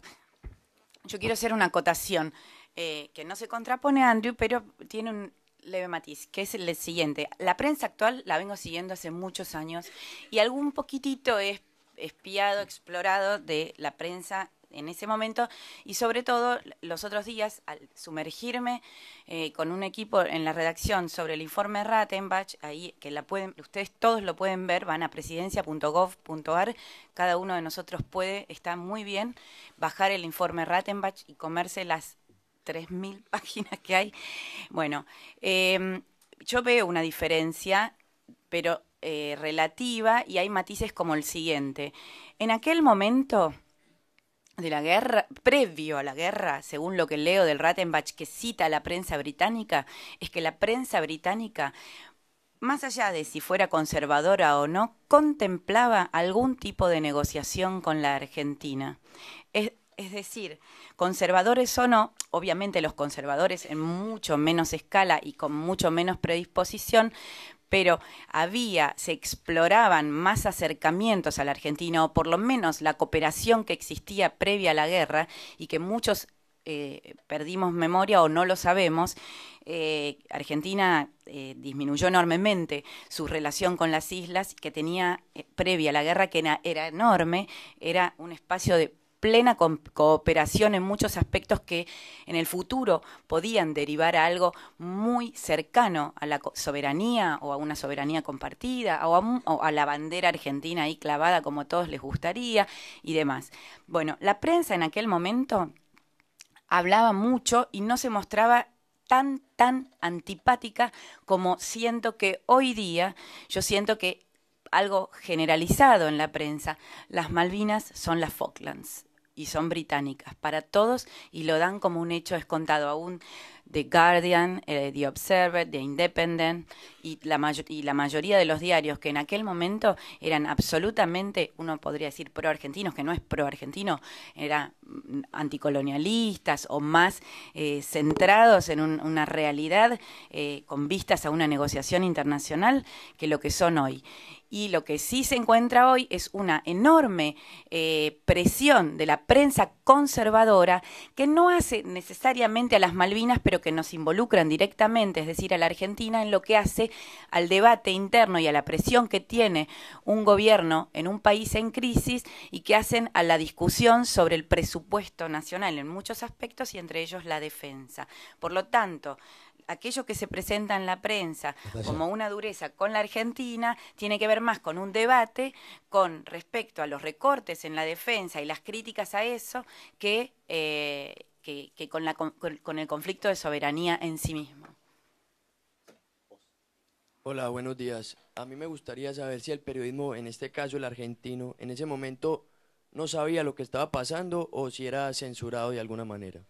Speaker 3: Yo quiero hacer una acotación eh, que no se contrapone a Andrew, pero tiene un leve matiz, que es el siguiente. La prensa actual la vengo siguiendo hace muchos años y algún poquitito es espiado, explorado de la prensa en ese momento y sobre todo los otros días al sumergirme eh, con un equipo en la redacción sobre el informe Rattenbach, ahí que la pueden, ustedes todos lo pueden ver, van a presidencia.gov.ar, cada uno de nosotros puede, está muy bien, bajar el informe Rattenbach y comerse las 3.000 páginas que hay. Bueno, em, yo veo una diferencia, pero eh, relativa y hay matices como el siguiente. En aquel momento de la guerra, previo a la guerra, según lo que leo del Rattenbach que cita a la prensa británica, es que la prensa británica, más allá de si fuera conservadora o no, contemplaba algún tipo de negociación con la Argentina. Es, es decir, conservadores o no, obviamente los conservadores en mucho menos escala y con mucho menos predisposición, pero había, se exploraban más acercamientos a la Argentina o por lo menos la cooperación que existía previa a la guerra y que muchos eh, perdimos memoria o no lo sabemos, eh, Argentina eh, disminuyó enormemente su relación con las islas que tenía previa a la guerra, que era enorme, era un espacio de plena cooperación en muchos aspectos que en el futuro podían derivar a algo muy cercano a la soberanía o a una soberanía compartida o a, o a la bandera argentina ahí clavada como todos les gustaría y demás. Bueno, la prensa en aquel momento hablaba mucho y no se mostraba tan, tan antipática como siento que hoy día, yo siento que algo generalizado en la prensa, las Malvinas son las Falklands y son británicas para todos y lo dan como un hecho descontado. Aún The Guardian, eh, The Observer, The Independent y la, y la mayoría de los diarios que en aquel momento eran absolutamente, uno podría decir, pro-argentinos, que no es pro-argentino, eran mm, anticolonialistas o más eh, centrados en una realidad eh, con vistas a una negociación internacional que lo que son hoy y lo que sí se encuentra hoy es una enorme eh, presión de la prensa conservadora que no hace necesariamente a las Malvinas, pero que nos involucran directamente, es decir, a la Argentina, en lo que hace al debate interno y a la presión que tiene un gobierno en un país en crisis y que hacen a la discusión sobre el presupuesto nacional en muchos aspectos y entre ellos la defensa. Por lo tanto, aquello que se presenta en la prensa como una dureza con la Argentina tiene que ver más con un debate con respecto a los recortes en la defensa y las críticas a eso que, eh, con, el conflicto de soberanía en sí mismo.
Speaker 6: Hola, buenos días. A mí me gustaría saber si el periodismo, en este caso el argentino, en ese momento no sabía lo que estaba pasando o si era censurado de alguna manera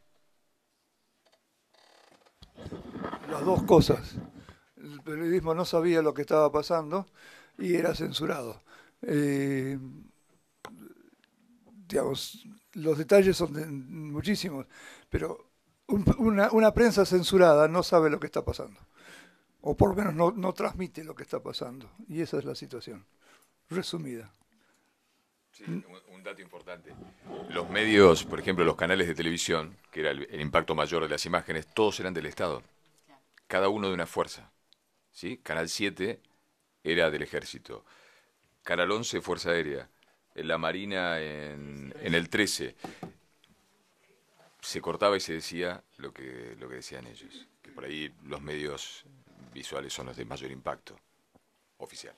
Speaker 2: las dos cosas. El periodismo no sabía lo que estaba pasando y era censurado. Eh, digamos, los detalles son muchísimos, pero una, prensa censurada no sabe lo que está pasando, o por lo menos no, transmite lo que está pasando, y esa es la situación, resumida.
Speaker 5: un dato importante. Los medios, por ejemplo, los canales de televisión, que era el impacto mayor de las imágenes, todos eran del Estado cada uno de una fuerza. ¿sí? Canal 7 era del ejército. Canal 11, Fuerza Aérea. La Marina en, el 13. Se cortaba y se decía lo que, lo que decían ellos. Que por ahí los medios
Speaker 6: visuales son los de mayor impacto oficial.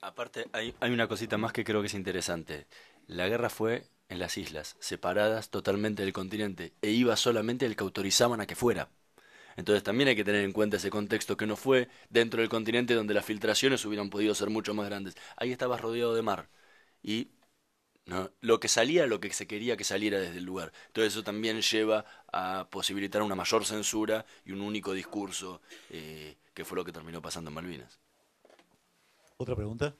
Speaker 6: aparte, hay, hay una cosita más que creo que es interesante. La guerra fue en las islas, separadas totalmente del continente, e iba solamente el que autorizaban a que fuera. Entonces también hay que tener en cuenta ese contexto que no fue dentro del continente donde las filtraciones hubieran podido ser mucho más grandes. Ahí estabas rodeado de mar y ¿no? lo que salía, lo que se quería que saliera desde el lugar. Entonces eso también lleva a posibilitar una mayor censura y un único discurso, eh, que fue lo que terminó pasando en Malvinas. ¿Otra
Speaker 4: pregunta?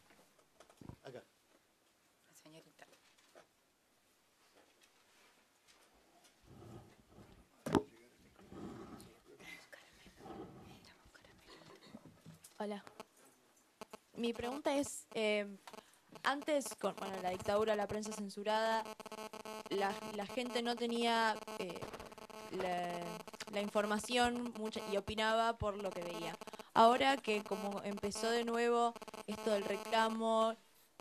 Speaker 7: Hola. Mi pregunta es, eh, antes, con la dictadura, la prensa censurada, la, gente no tenía eh, la, información y opinaba por lo que veía. Ahora que como empezó de nuevo esto del reclamo,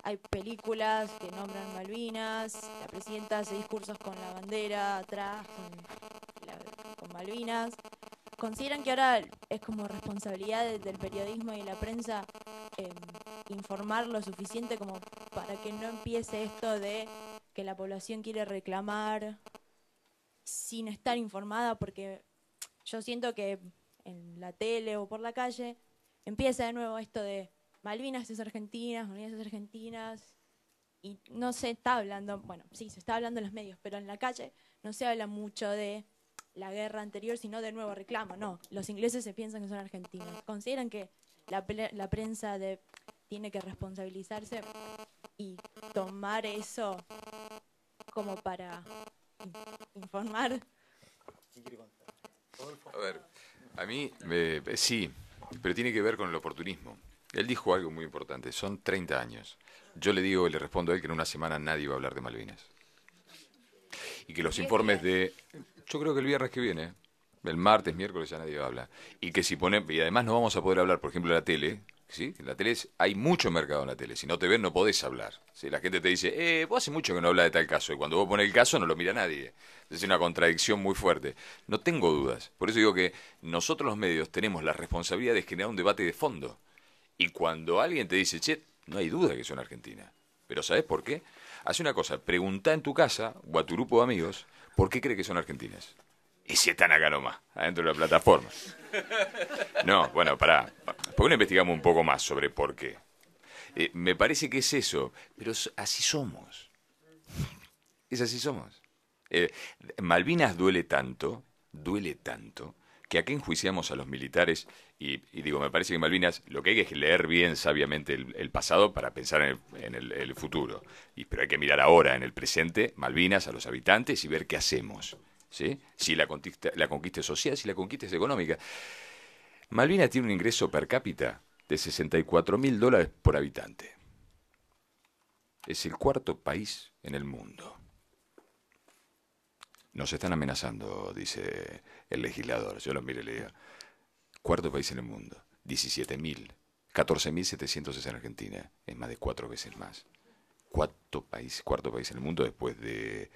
Speaker 7: hay películas que nombran Malvinas, la presidenta hace discursos con la bandera atrás, con Malvinas. ¿Consideran que ahora es como responsabilidad del periodismo y la prensa em, informar lo suficiente como para que no empiece esto de que la población quiere reclamar sin estar informada? Porque yo siento que en la tele o por la calle empieza de nuevo esto de Malvinas es Argentina, Malvinas es Argentina, y no se está hablando, bueno, sí, se está hablando en los medios, pero en la calle no se habla mucho de la guerra anterior, sino de nuevo reclamo. No, los ingleses se piensan que son argentinos. Consideran que la, la prensa de, tiene que responsabilizarse y tomar eso como para informar.
Speaker 5: A ver, a mí eh, sí, pero tiene que ver con el oportunismo. Él dijo algo muy importante, son 30 años. Yo le digo y le respondo a él que en una semana nadie va a hablar de Malvinas. Y que los informes de yo creo que el viernes que viene, el martes, miércoles ya nadie habla. Y que si pone, y además no vamos a poder hablar, por ejemplo, de la tele, ¿sí? En la tele hay mucho mercado en la tele. Si no te ven, no podés hablar. La gente te dice, eh, vos hace mucho que no habla de tal caso. Y cuando vos pones el caso, no lo mira nadie. Es una contradicción muy fuerte. No tengo dudas. Por eso digo que nosotros los medios tenemos la responsabilidad de generar un debate de fondo. Y cuando alguien te dice, che, no hay duda que una Argentina. Pero sabes por qué? Haz una cosa, pregunta en tu casa o a tu grupo de amigos ¿Por qué cree que son argentinas? Y si están acá nomás, adentro de la plataforma. No, bueno, pará. ¿Por qué investigamos un poco más sobre por qué? Eh, me parece que es eso, pero así somos. Es así somos. Eh, Malvinas duele tanto, duele tanto, que a qué enjuiciamos a los militares, y, digo, me parece que Malvinas lo que hay que es leer bien sabiamente el, pasado para pensar en el, futuro, y, pero hay que mirar ahora, en el presente, Malvinas, a los habitantes y ver qué hacemos, ¿sí? si la conquista, la conquista es social, si la conquista es económica. Malvinas tiene un ingreso per cápita de 64 mil dólares por habitante. Es el cuarto país en el mundo. Nos están amenazando, dice el legislador. Yo lo mire y le digo, cuarto país en el mundo, 17.000, 14.700 es en Argentina, es más de cuatro veces más. Cuarto país, cuarto país en el mundo después de,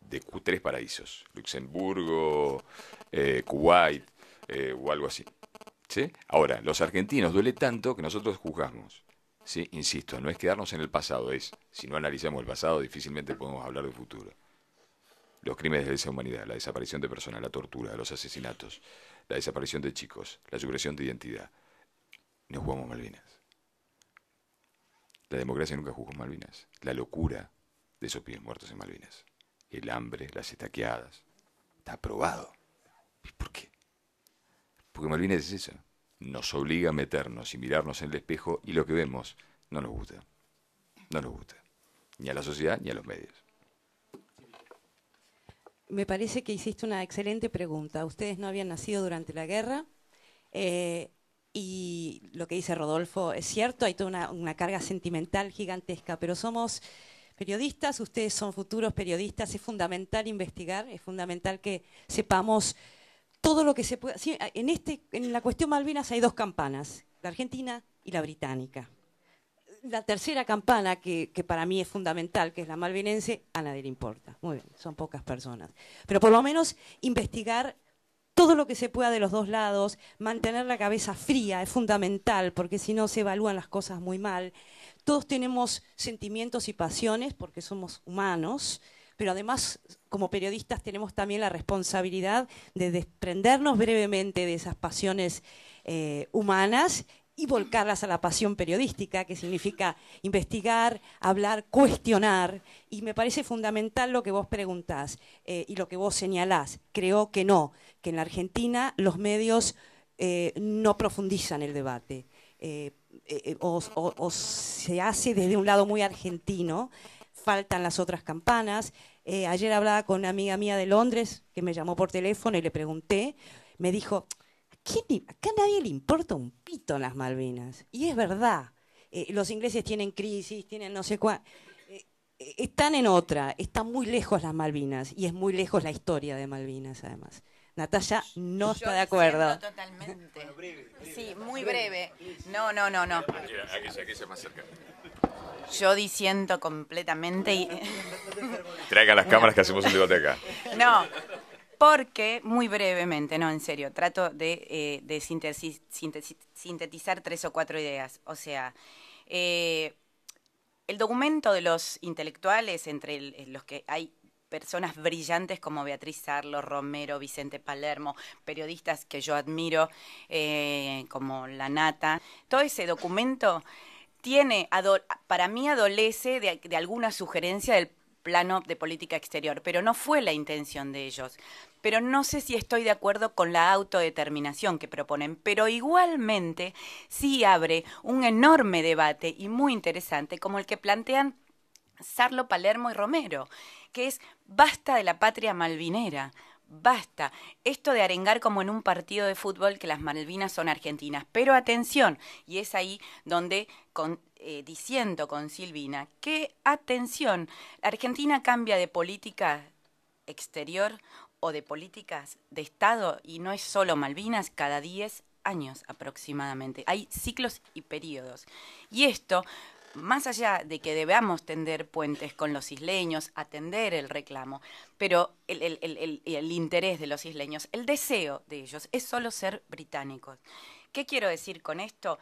Speaker 5: de tres paraísos, Luxemburgo, eh, Kuwait eh, o algo así. ¿Sí? Ahora, los argentinos duele tanto que nosotros juzgamos. ¿sí? Insisto, no es quedarnos en el pasado, es si no analizamos el pasado difícilmente podemos hablar del futuro los crímenes de lesa humanidad, la desaparición de personas, la tortura, los asesinatos, la desaparición de chicos, la supresión de identidad. No jugamos Malvinas. La democracia nunca jugó Malvinas. La locura de esos pies muertos en Malvinas. El hambre, las estaqueadas. Está aprobado. ¿Y por qué? Porque Malvinas es eso. Nos obliga a meternos y mirarnos en el espejo y lo que vemos no nos gusta. No nos gusta. Ni a la sociedad ni a los medios
Speaker 1: me parece que hiciste una excelente pregunta. Ustedes no habían nacido durante la guerra. Eh, y lo que dice Rodolfo es cierto, hay toda una, carga sentimental gigantesca, pero somos periodistas, ustedes son futuros periodistas, es fundamental investigar, es fundamental que sepamos todo lo que se puede. Sí, en, este, en la cuestión Malvinas hay dos campanas, la argentina y la británica la tercera campana, que, para mí es fundamental, que es la malvinense, a nadie le importa. Muy bien, son pocas personas. Pero por lo menos investigar todo lo que se pueda de los dos lados, mantener la cabeza fría es fundamental, porque si no se evalúan las cosas muy mal. Todos tenemos sentimientos y pasiones porque somos humanos, pero además como periodistas tenemos también la responsabilidad de desprendernos brevemente de esas pasiones eh, humanas y volcarlas a la pasión periodística, que significa investigar, hablar, cuestionar. Y me parece fundamental lo que vos preguntás eh, y lo que vos señalás. Creo que no, que en la Argentina los medios eh, no profundizan el debate. Eh, o, se hace desde un lado muy argentino, faltan las otras campanas. ayer hablaba con una amiga mía de Londres que me llamó por teléfono y le pregunté. Me dijo, acá a nadie le importa un pito en las Malvinas. Y es verdad. Eh, los ingleses tienen crisis, tienen no sé cuál. Eh, eh, están en otra. Están muy lejos las Malvinas. Y es muy lejos la historia de Malvinas, además. Natalia no está de acuerdo. Totalmente.
Speaker 5: sí, muy breve. No, no, no, no. Aquí, aquí,
Speaker 3: aquí se más cerca. Yo disiento completamente y...
Speaker 5: Traigan las cámaras que hacemos un debate acá.
Speaker 3: No, porque, muy brevemente, no, en serio, trato de, eh, sintetizar tres o cuatro ideas. O sea, eh, el documento de los intelectuales, entre eh, los que hay personas brillantes como Beatriz Sarlo, Romero, Vicente Palermo, periodistas que yo admiro, como La Nata, todo ese documento tiene, para mí adolece de, de alguna sugerencia del plano de política exterior, pero no fue la intención de ellos. Pero no sé si estoy de acuerdo con la autodeterminación que proponen, pero igualmente sí abre un enorme debate y muy interesante como el que plantean Sarlo Palermo y Romero, que es basta de la patria malvinera basta. Esto de arengar como en un partido de fútbol que las Malvinas son argentinas. Pero atención, y es ahí donde eh, diciendo con Silvina que atención, la Argentina cambia de política exterior o de políticas de Estado y no es solo Malvinas cada 10 años aproximadamente. Hay ciclos y periodos. Y esto más allá de que debamos tender puentes con los isleños, atender el reclamo, pero el, interés de los isleños, el deseo de ellos es solo ser británicos. ¿Qué quiero decir con esto?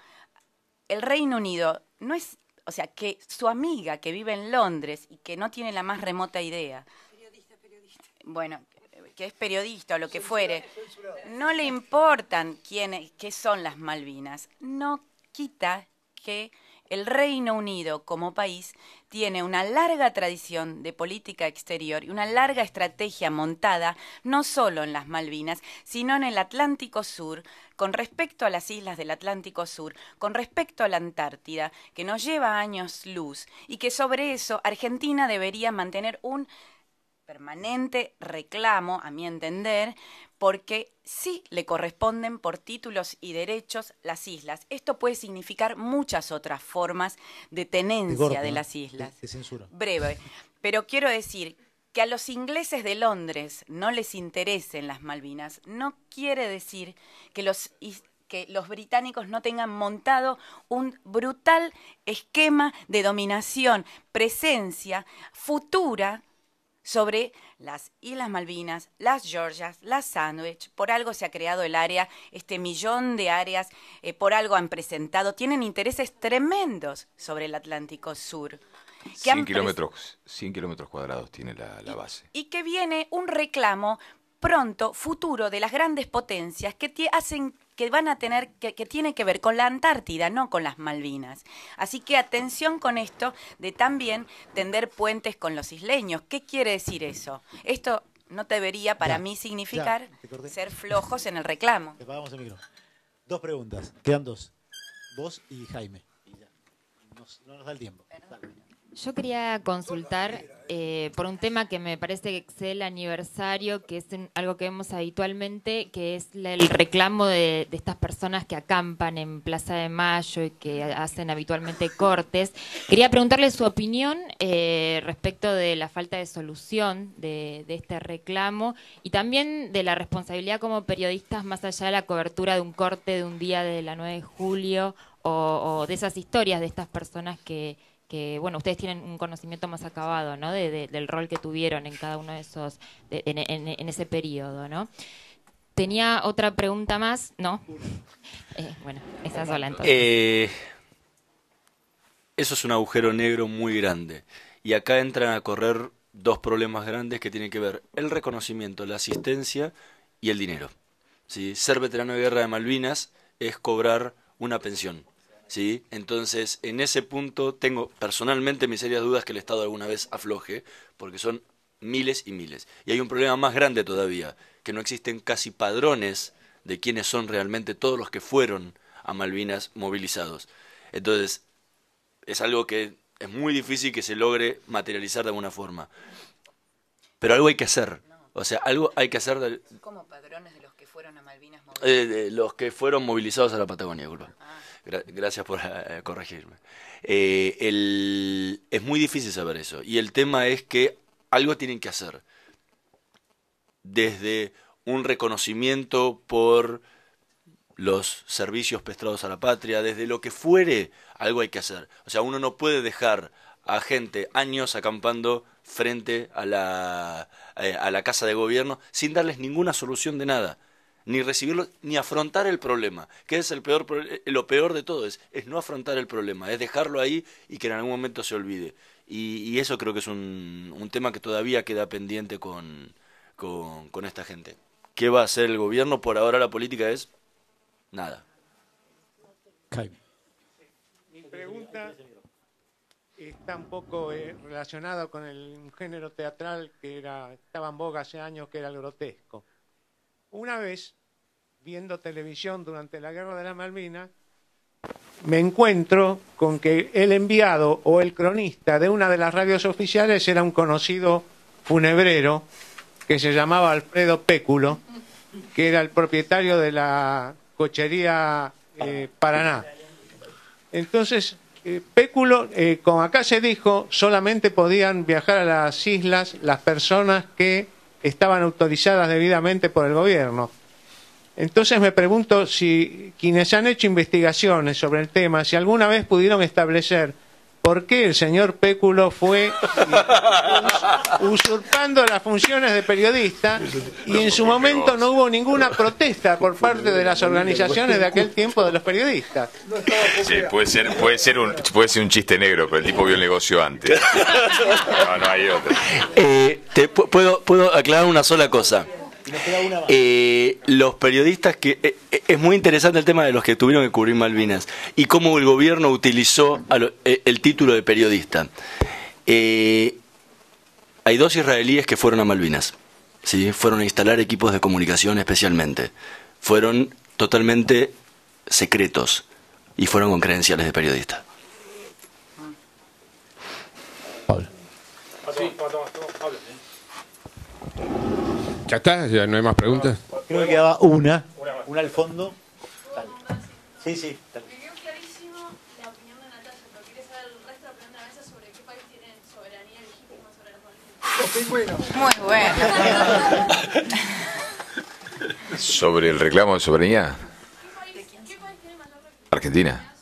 Speaker 3: El Reino Unido no es, o sea, que su amiga que vive en Londres y que no tiene la más remota idea. Bueno, que es periodista o lo que fuere, no le importan quiénes, qué son las Malvinas. No quita que el Reino Unido como país tiene una larga tradición de política exterior y una larga estrategia montada no solo en las Malvinas, sino en el Atlántico Sur, con respecto a las islas del Atlántico Sur, con respecto a la Antártida, que nos lleva años luz y que sobre eso Argentina debería mantener un permanente reclamo, a mi entender, porque sí le corresponden por títulos y derechos las islas. Esto puede significar muchas otras formas de tenencia de, las islas. Breve. Pero quiero decir que a los ingleses de Londres no les interesen las Malvinas no quiere decir que los británicos no tengan montado un brutal esquema de dominación, presencia futura sobre las Islas Malvinas, las Georgias, las Sandwich. Por algo se ha creado el área, este millón de áreas, eh, por algo han presentado. Tienen intereses tremendos sobre el Atlántico Sur. 100 kilómetros,
Speaker 5: cuadrados tiene la, base.
Speaker 3: y que viene un reclamo pronto futuro de las grandes potencias que hacen que van a tener que, tiene que ver con la Antártida, no con las Malvinas. Así que atención con esto de también tender puentes con los isleños. ¿Qué quiere decir eso? Esto no debería para mí significar ser flojos en el reclamo. el
Speaker 4: Dos preguntas, quedan dos. Vos y Jaime. no nos da el tiempo.
Speaker 7: Yo quería consultar eh, por un tema que me parece que es el aniversario, que es algo que vemos habitualmente, que es el reclamo de, estas personas que acampan en Plaza de Mayo y que hacen habitualmente cortes. Quería preguntarle su opinión eh, respecto de la falta de solución de, este reclamo y también de la responsabilidad como periodistas más allá de la cobertura de un corte de un día de la 9 de julio o, o de esas historias de estas personas que que bueno, ustedes tienen un conocimiento más acabado, ¿no? De, del rol que tuvieron en cada uno de esos, en, ese periodo, ¿no? Tenía otra pregunta más, ¿no? Eh, bueno, esa sola eh,
Speaker 6: entonces. eso es un agujero negro muy grande. Y acá entran a correr dos problemas grandes que tienen que ver el reconocimiento, la asistencia y el dinero. Ser veterano de guerra de Malvinas es cobrar una pensión ¿sí? Entonces, en ese punto tengo personalmente mis serias dudas que el Estado alguna vez afloje, porque son miles y miles. Y hay un problema más grande todavía, que no existen casi padrones de quiénes son realmente todos los que fueron a Malvinas movilizados. Entonces, es algo que es muy difícil que se logre materializar de alguna forma. Pero algo hay que hacer. O sea, algo hay que hacer... De... ¿Cómo padrones de los que fueron a Malvinas eh, movilizados? los que fueron movilizados a la Patagonia, ah gracias por eh, corregirme. Eh, es muy difícil saber eso. Y el tema es que algo tienen que hacer. Desde un reconocimiento por los servicios prestados a la patria, desde lo que fuere, algo hay que hacer. O sea, uno no puede dejar a gente años acampando frente a la, eh, a la casa de gobierno sin darles ninguna solución de nada ni recibirlo, ni afrontar el problema, que es el peor, eh, lo peor de todo, es, no afrontar el problema, es dejarlo ahí y que en algún momento se olvide. Y, eso creo que es un, tema que todavía queda pendiente con, esta gente. ¿Qué va a hacer el gobierno? Por ahora la política es nada.
Speaker 8: Mi pregunta está un poco eh, relacionada con el género teatral que era, estaba en boga hace años, que era el grotesco. Una vez, viendo televisión durante la Guerra de la Malvinas, me encuentro con que el enviado o el cronista de una de las radios oficiales era un conocido funebrero que se llamaba Alfredo Péculo, que era el propietario de la cochería eh, Paraná. Entonces, eh, Péculo, eh, como acá se dijo, solamente podían viajar a las islas las personas que estaban autorizadas debidamente por el gobierno. Entonces me pregunto si quienes han hecho investigaciones sobre el tema, si alguna vez pudieron establecer por qué el señor Péculo fue usurpando las funciones de periodista y en su momento no hubo ninguna protesta por parte de las organizaciones de aquel tiempo de los periodistas.
Speaker 5: Sí, puede ser, puede ser un, puede ser un chiste negro, pero el tipo vio el negocio antes.
Speaker 6: No, no hay otro. Eh, te, puedo, puedo aclarar una sola cosa. Eh, los periodistas que... Eh, eh, es muy interesante el tema de los que tuvieron que cubrir Malvinas y cómo el gobierno utilizó el título de periodista. hay dos israelíes que fueron a Malvinas, ¿sí? fueron a instalar equipos de comunicación especialmente. Fueron totalmente secretos y fueron con credenciales de periodista.
Speaker 9: Ya está, ya no hay más preguntas. Creo que quedaba una. Una al fondo.
Speaker 3: Sí, sí. Me quedó clarísimo la opinión de Natalia, pero ¿quiere saber el resto de la pregunta sobre qué país tiene soberanía legítima
Speaker 4: sobre los bolsillos? Muy
Speaker 3: bueno. Muy
Speaker 5: bueno. Sobre el reclamo de soberanía. ¿Qué país tiene más soberanía? Argentina.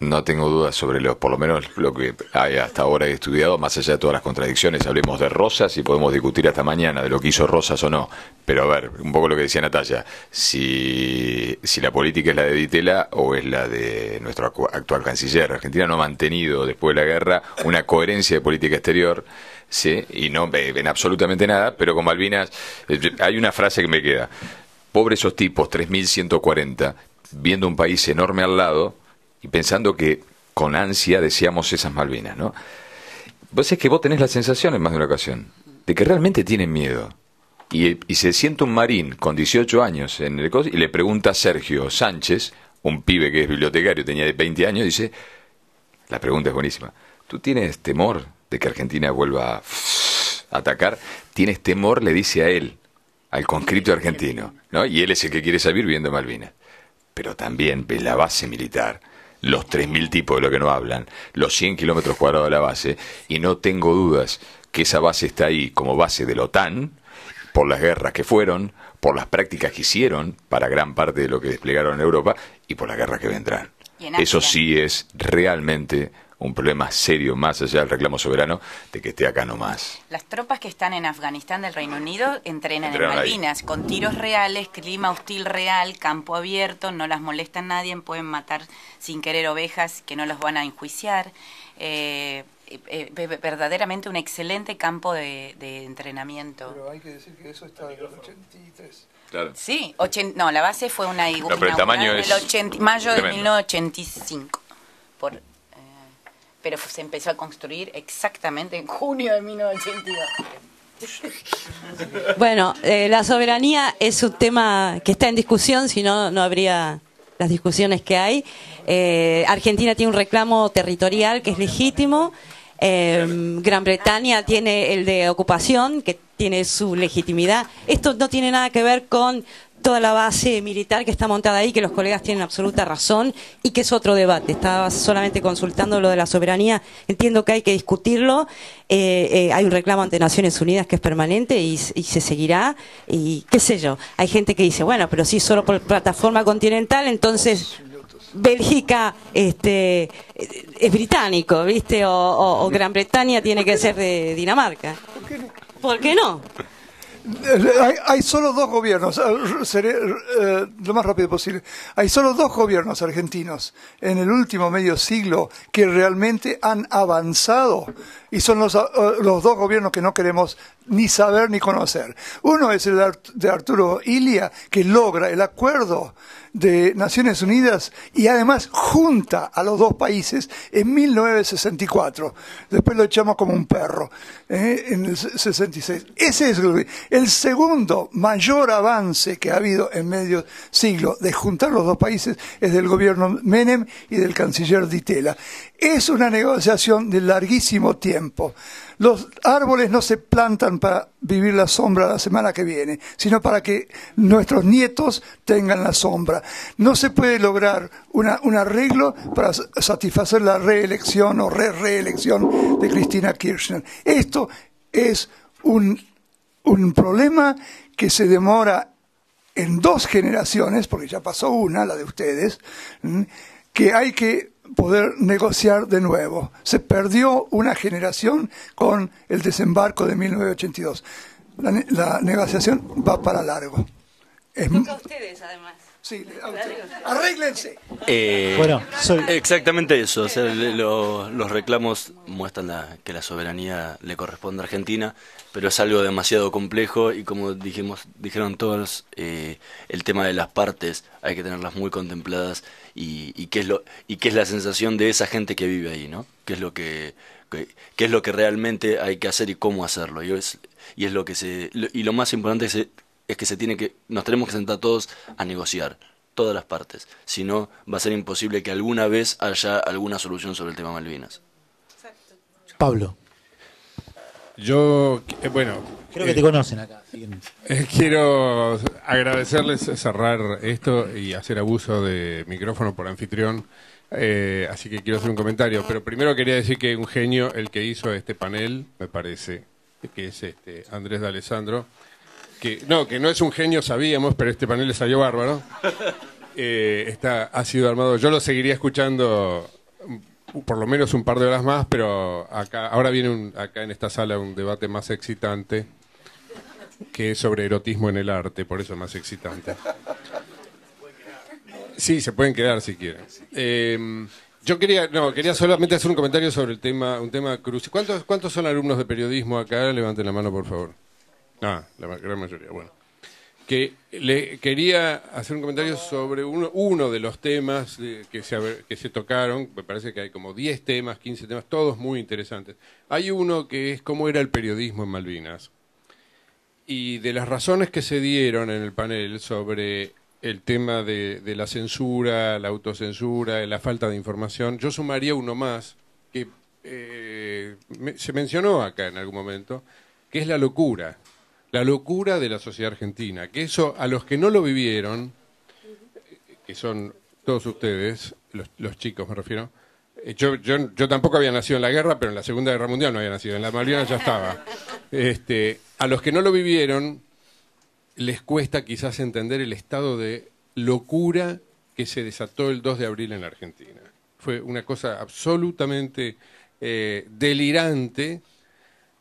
Speaker 5: No tengo dudas sobre lo, por lo menos lo que hay hasta ahora he estudiado, más allá de todas las contradicciones, hablemos de Rosas y podemos discutir hasta mañana de lo que hizo Rosas o no. Pero a ver, un poco lo que decía Natalia, si, si la política es la de Ditela o es la de nuestro actual canciller, Argentina no ha mantenido después de la guerra una coherencia de política exterior. Sí, y no ven absolutamente nada, pero con Malvinas eh, hay una frase que me queda. pobre esos tipos, 3.140, viendo un país enorme al lado, y pensando que con ansia deseamos esas Malvinas, ¿no? Vos pues es que vos tenés la sensación en más de una ocasión de que realmente tienen miedo. Y, se siente un marín con 18 años en el y le pregunta a Sergio Sánchez, un pibe que es bibliotecario, tenía de 20 años, dice, la pregunta es buenísima, ¿tú tienes temor de que Argentina vuelva a atacar? ¿Tienes temor? Le dice a él, al conscripto argentino, ¿no? Y él es el que quiere salir viendo Malvinas. Pero también ve la base militar los 3.000 tipos de lo que no hablan, los 100 kilómetros cuadrados de la base, y no tengo dudas que esa base está ahí como base de la OTAN, por las guerras que fueron, por las prácticas que hicieron para gran parte de lo que desplegaron en Europa y por las guerras que vendrán. Eso sí es realmente un problema serio más allá del reclamo soberano de que esté acá nomás.
Speaker 3: Las tropas que están en Afganistán del Reino Unido entrenan, en Malvinas con tiros reales, clima hostil real, campo abierto, no las molesta nadie, pueden matar sin querer ovejas que no los van a enjuiciar. Eh, eh, eh, verdaderamente un excelente campo de, entrenamiento. Pero hay que decir que eso está del 83. Claro. Sí, no, la base fue una, no, mayo el 80, mayo de 1985 por pero se empezó a construir exactamente en junio de 1982. Bueno, eh,
Speaker 1: la soberanía es un tema que está en discusión, si no, no habría las discusiones que hay. Eh, Argentina tiene un reclamo territorial que es legítimo. Eh, Gran Bretaña tiene el de ocupación, que tiene su legitimidad. Esto no tiene nada que ver con toda la base militar que está montada ahí, que los colegas tienen absoluta razón y que es otro debate. Estaba solamente consultando lo de la soberanía. Entiendo que hay que discutirlo. Eh, eh, hay un reclamo ante Naciones Unidas que es permanente y, se seguirá. Y qué sé yo. Hay gente que dice, bueno, pero si solo por plataforma continental, entonces Bélgica este, es británico, ¿viste? O, o Gran Bretaña tiene que ser de Dinamarca. ¿Por qué no?
Speaker 2: Hay, solo dos gobiernos, eh, eh, lo más rápido posible. Hay solo dos gobiernos argentinos en el último medio siglo que realmente han avanzado y son los, eh, los dos gobiernos que no queremos ni saber ni conocer. Uno es el de Arturo Ilia, que logra el acuerdo de Naciones Unidas y además junta a los dos países en 1964. Después lo echamos como un perro ¿eh? en el 66. Ese es el segundo mayor avance que ha habido en medio siglo de juntar los dos países es del gobierno Menem y del canciller Ditela. Es una negociación de larguísimo tiempo. Los árboles no se plantan para vivir la sombra la semana que viene, sino para que nuestros nietos tengan la sombra. No se puede lograr un arreglo para satisfacer la reelección o re-reelección de Cristina Kirchner. Esto es un, un problema que se demora en dos generaciones, porque ya pasó una, la de ustedes, que hay que poder negociar de nuevo. Se perdió una generación con el desembarco de 1982. La, la negociación va para largo. ustedes, además. Sí, arréglense.
Speaker 6: Eh, exactamente eso. los reclamos muestran que la soberanía le corresponde a Argentina, pero es algo demasiado complejo y como dijimos, dijeron todos, eh, el tema de las partes hay que tenerlas muy contempladas y, qué es lo, y qué es la sensación de esa gente que vive ahí, ¿no? ¿Qué es lo que, qué, es lo que realmente hay que hacer y cómo hacerlo? Y es, y es lo que se, y lo más importante es, que se tiene que, nos tenemos que sentar todos a negociar todas las partes, si no va a ser imposible que alguna vez haya alguna solución sobre el tema Malvinas.
Speaker 9: Pablo. Yo, eh, bueno, Creo que eh, te conocen acá. Eh, quiero agradecerles cerrar esto y hacer abuso de micrófono por anfitrión. Eh, así que quiero hacer un comentario. Pero primero quería decir que un genio el que hizo este panel, me parece, que es este Andrés de Alessandro. Que, no, que no es un genio, sabíamos, pero este panel le salió bárbaro. está, ha sido armado. Yo lo seguiría escuchando por lo menos un par de horas más, pero acá ahora viene acá en esta sala un debate más excitante que es sobre erotismo en el arte, por eso es más excitante. Sí, se pueden quedar si quieren. Em, yo quería, no, quería solamente hacer un comentario sobre el tema, un tema crucial. ¿Cuántos, son alumnos de periodismo acá? Levanten la mano, por favor. Ah, la gran mayoría, bueno. Que le quería hacer un comentario sobre uno, de los temas eh, que se, que se tocaron, me parece que hay como 10 temas, 15 temas, todos muy interesantes. Hay uno que es cómo era el periodismo en Malvinas y de las razones que se dieron en el panel sobre el tema de, la censura, la autocensura, la falta de información, yo sumaría uno más que eh, se mencionó acá en algún momento, que es la locura, la locura de la sociedad argentina, que eso a los que no lo vivieron, eh, que son todos ustedes, los chicos me refiero, eh, yo, tampoco había nacido en la guerra, pero en la Segunda Guerra Mundial no había nacido, en la Malvinas ya estaba. Este, a los que no lo vivieron, les cuesta quizás entender el estado de locura que se desató el 2 de abril en la Argentina. Fue una cosa absolutamente eh, delirante,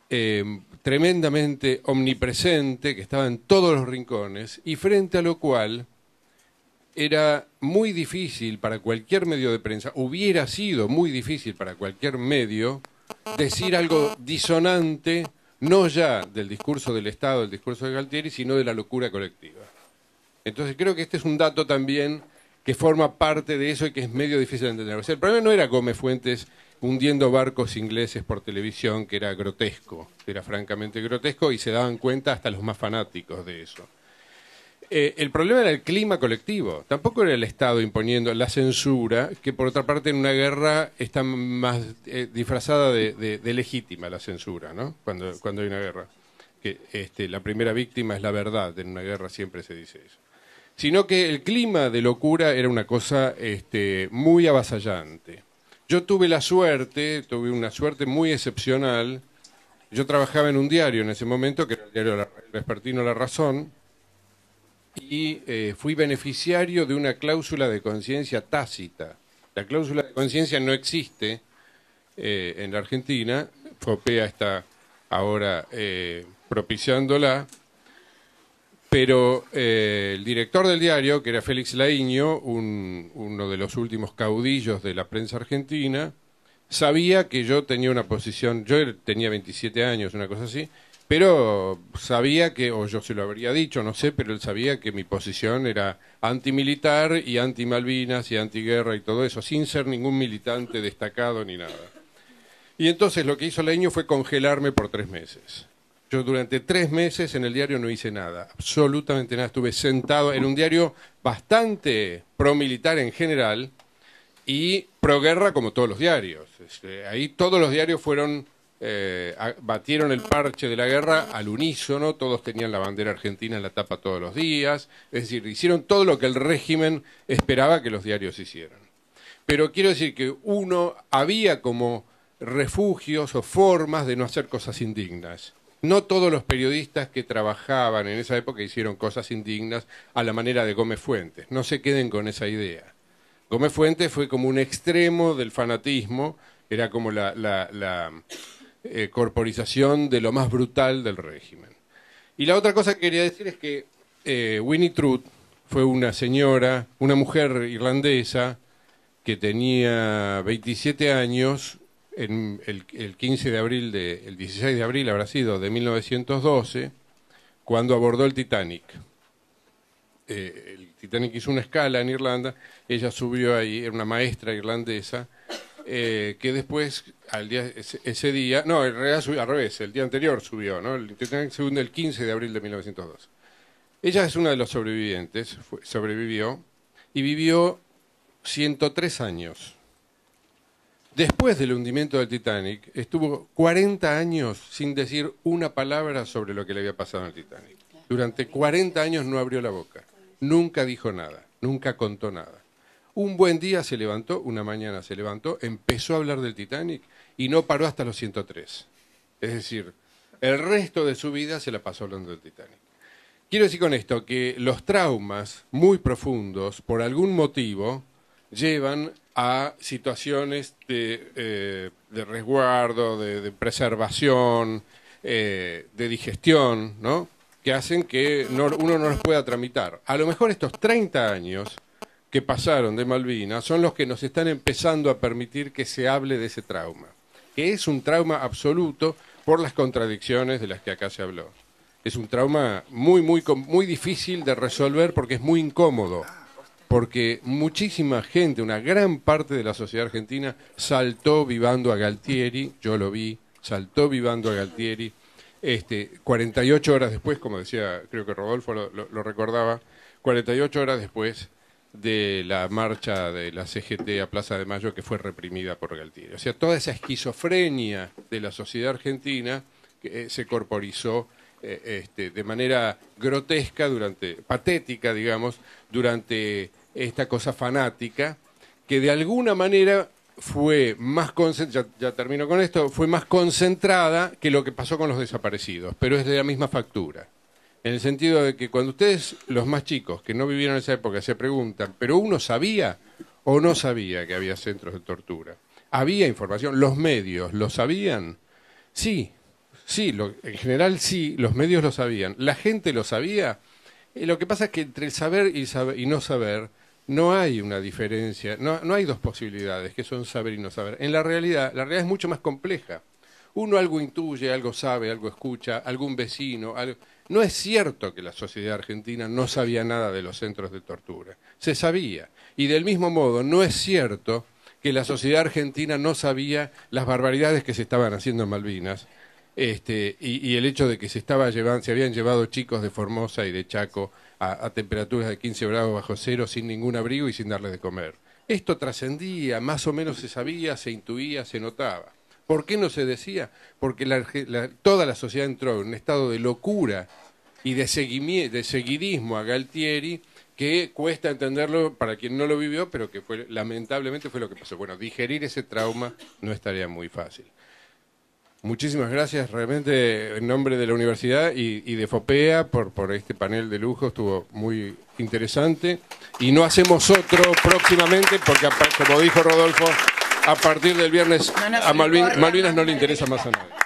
Speaker 9: eh, tremendamente omnipresente, que estaba en todos los rincones, y frente a lo cual era muy difícil para cualquier medio de prensa, hubiera sido muy difícil para cualquier medio decir algo disonante, no ya del discurso del Estado, del discurso de Galtieri, sino de la locura colectiva. Entonces creo que este es un dato también que forma parte de eso y que es medio difícil de entender. el problema no era Gómez Fuentes hundiendo barcos ingleses por televisión, que era grotesco, era francamente grotesco, y se daban cuenta hasta los más fanáticos de eso. Eh, el problema era el clima colectivo, tampoco era el Estado imponiendo la censura, que por otra parte en una guerra está más eh, disfrazada de, legítima la censura, ¿no? Cuando, hay una guerra. Que este, la primera víctima es la verdad, en una guerra siempre se dice eso. Sino que el clima de locura era una cosa este, muy avasallante. Yo tuve la suerte, tuve una suerte muy excepcional. Yo trabajaba en un diario en ese momento, que era el diario El Vespertino La Razón, y eh, fui beneficiario de una cláusula de conciencia tácita. La cláusula de conciencia no existe eh, en la Argentina, FOPEA está ahora eh, propiciándola, pero el director del diario, que era Félix Laíño, uno de los últimos caudillos de la prensa argentina, sabía que yo tenía una posición, yo tenía 27 años, una cosa así, pero sabía que, o yo se lo habría dicho, no sé, pero él sabía que mi posición era antimilitar y anti-Malvinas y antiguerra y todo eso, sin ser ningún militante destacado ni nada. Y entonces lo que hizo Leño fue congelarme por tres meses. Yo durante tres meses en el diario no hice nada, absolutamente nada. Estuve sentado en un diario bastante promilitar en general y proguerra como todos los diarios. Este, ahí todos los diarios fueron eh, batieron el parche de la guerra al unísono, todos tenían la bandera argentina en la tapa todos los días, es decir, hicieron todo lo que el régimen esperaba que los diarios hicieran. Pero quiero decir que uno había como refugios o formas de no hacer cosas indignas. No todos los periodistas que trabajaban en esa época hicieron cosas indignas a la manera de Gómez Fuentes. No se queden con esa idea. Gómez Fuentes fue como un extremo del fanatismo, era como la eh, corporización de lo más brutal del régimen. Y la otra cosa que quería decir es que eh, Winnie Truth fue una señora, una mujer irlandesa que tenía 27 años en el, 15 de abril, de, el 16 de abril habrá sido, de 1912, cuando abordó el Titanic. Eh, el Titanic hizo una escala en Irlanda, ella subió ahí, era una maestra irlandesa, que después ese, día, no, en realidad subió, al revés, el día anterior subió, ¿no? El Titanic el 15 de abril de 1902. Ella es una de los sobrevivientes, sobrevivió, y vivió 103 años. Después del hundimiento del Titanic, estuvo 40 años sin decir una palabra sobre lo que le había pasado al Titanic. Durante 40 años no abrió la boca, nunca dijo nada, nunca contó nada. Un buen día se levantó, una mañana se levantó, empezó a hablar del Titanic y no paró hasta los 103. Es decir, el resto de su vida se la pasó hablando del Titanic. Quiero decir con esto que los traumas muy profundos, por algún motivo, llevan a situaciones de, eh, resguardo, de, preservación, eh, de digestión, ¿no? que hacen que uno no los pueda tramitar. A lo mejor estos 30 años que pasaron de Malvinas son los que nos están empezando a permitir que se hable de ese trauma es un trauma absoluto por las contradicciones de las que acá se habló. Es un trauma muy, muy, difícil de resolver porque es muy incómodo, porque muchísima gente, una gran parte de la sociedad argentina saltó vivando a Galtieri, yo lo vi, saltó vivando a Galtieri, este, 48 horas después, como decía, creo que Rodolfo lo recordaba, 48 horas después de la marcha de la CGT a Plaza de Mayo que fue reprimida por Galtieri. O sea, toda esa esquizofrenia de la sociedad argentina que eh, se corporizó eh, este, de manera grotesca, durante, patética, digamos, durante esta cosa fanática, que de alguna manera fue más ya termino con esto, fue más concentrada que lo que pasó con los desaparecidos, pero es de la misma factura. En el sentido de que cuando ustedes, los más chicos, que no vivieron esa época, se preguntan, pero uno sabía o no sabía que había centros de tortura. Había información, los medios lo sabían. Sí, sí, en general sí, los medios lo sabían. La gente lo sabía. Y eh, lo que pasa es que entre el saber y, y no saber no hay una diferencia, no, no hay dos posibilidades, que son saber y no saber. En la realidad, la realidad es mucho más compleja. Uno algo intuye, algo sabe, algo escucha, algún vecino, algo, no es cierto que la sociedad argentina no sabía nada de los centros de tortura. Se sabía. Y del mismo modo, no es cierto que la sociedad argentina no sabía las barbaridades que se estaban haciendo en Malvinas este, y, el hecho de que se, estaba se habían llevado chicos de Formosa y de Chaco a, temperaturas de 15 grados bajo cero sin ningún abrigo y sin darles de comer. Esto trascendía, más o menos se sabía, se intuía, se notaba. ¿Por qué no se decía? Porque toda la sociedad entró en un estado de locura y de, de seguidismo a Galtieri que cuesta entenderlo para quien no lo vivió, pero que fue, lamentablemente fue lo que pasó. Bueno, digerir ese trauma no estaría muy fácil. Muchísimas gracias realmente en nombre de la universidad y, de FOPEA por este panel de lujo, estuvo muy interesante. Y no hacemos otro próximamente porque, como dijo Rodolfo, a partir del viernes a Malvinas no le interesa más a nadie.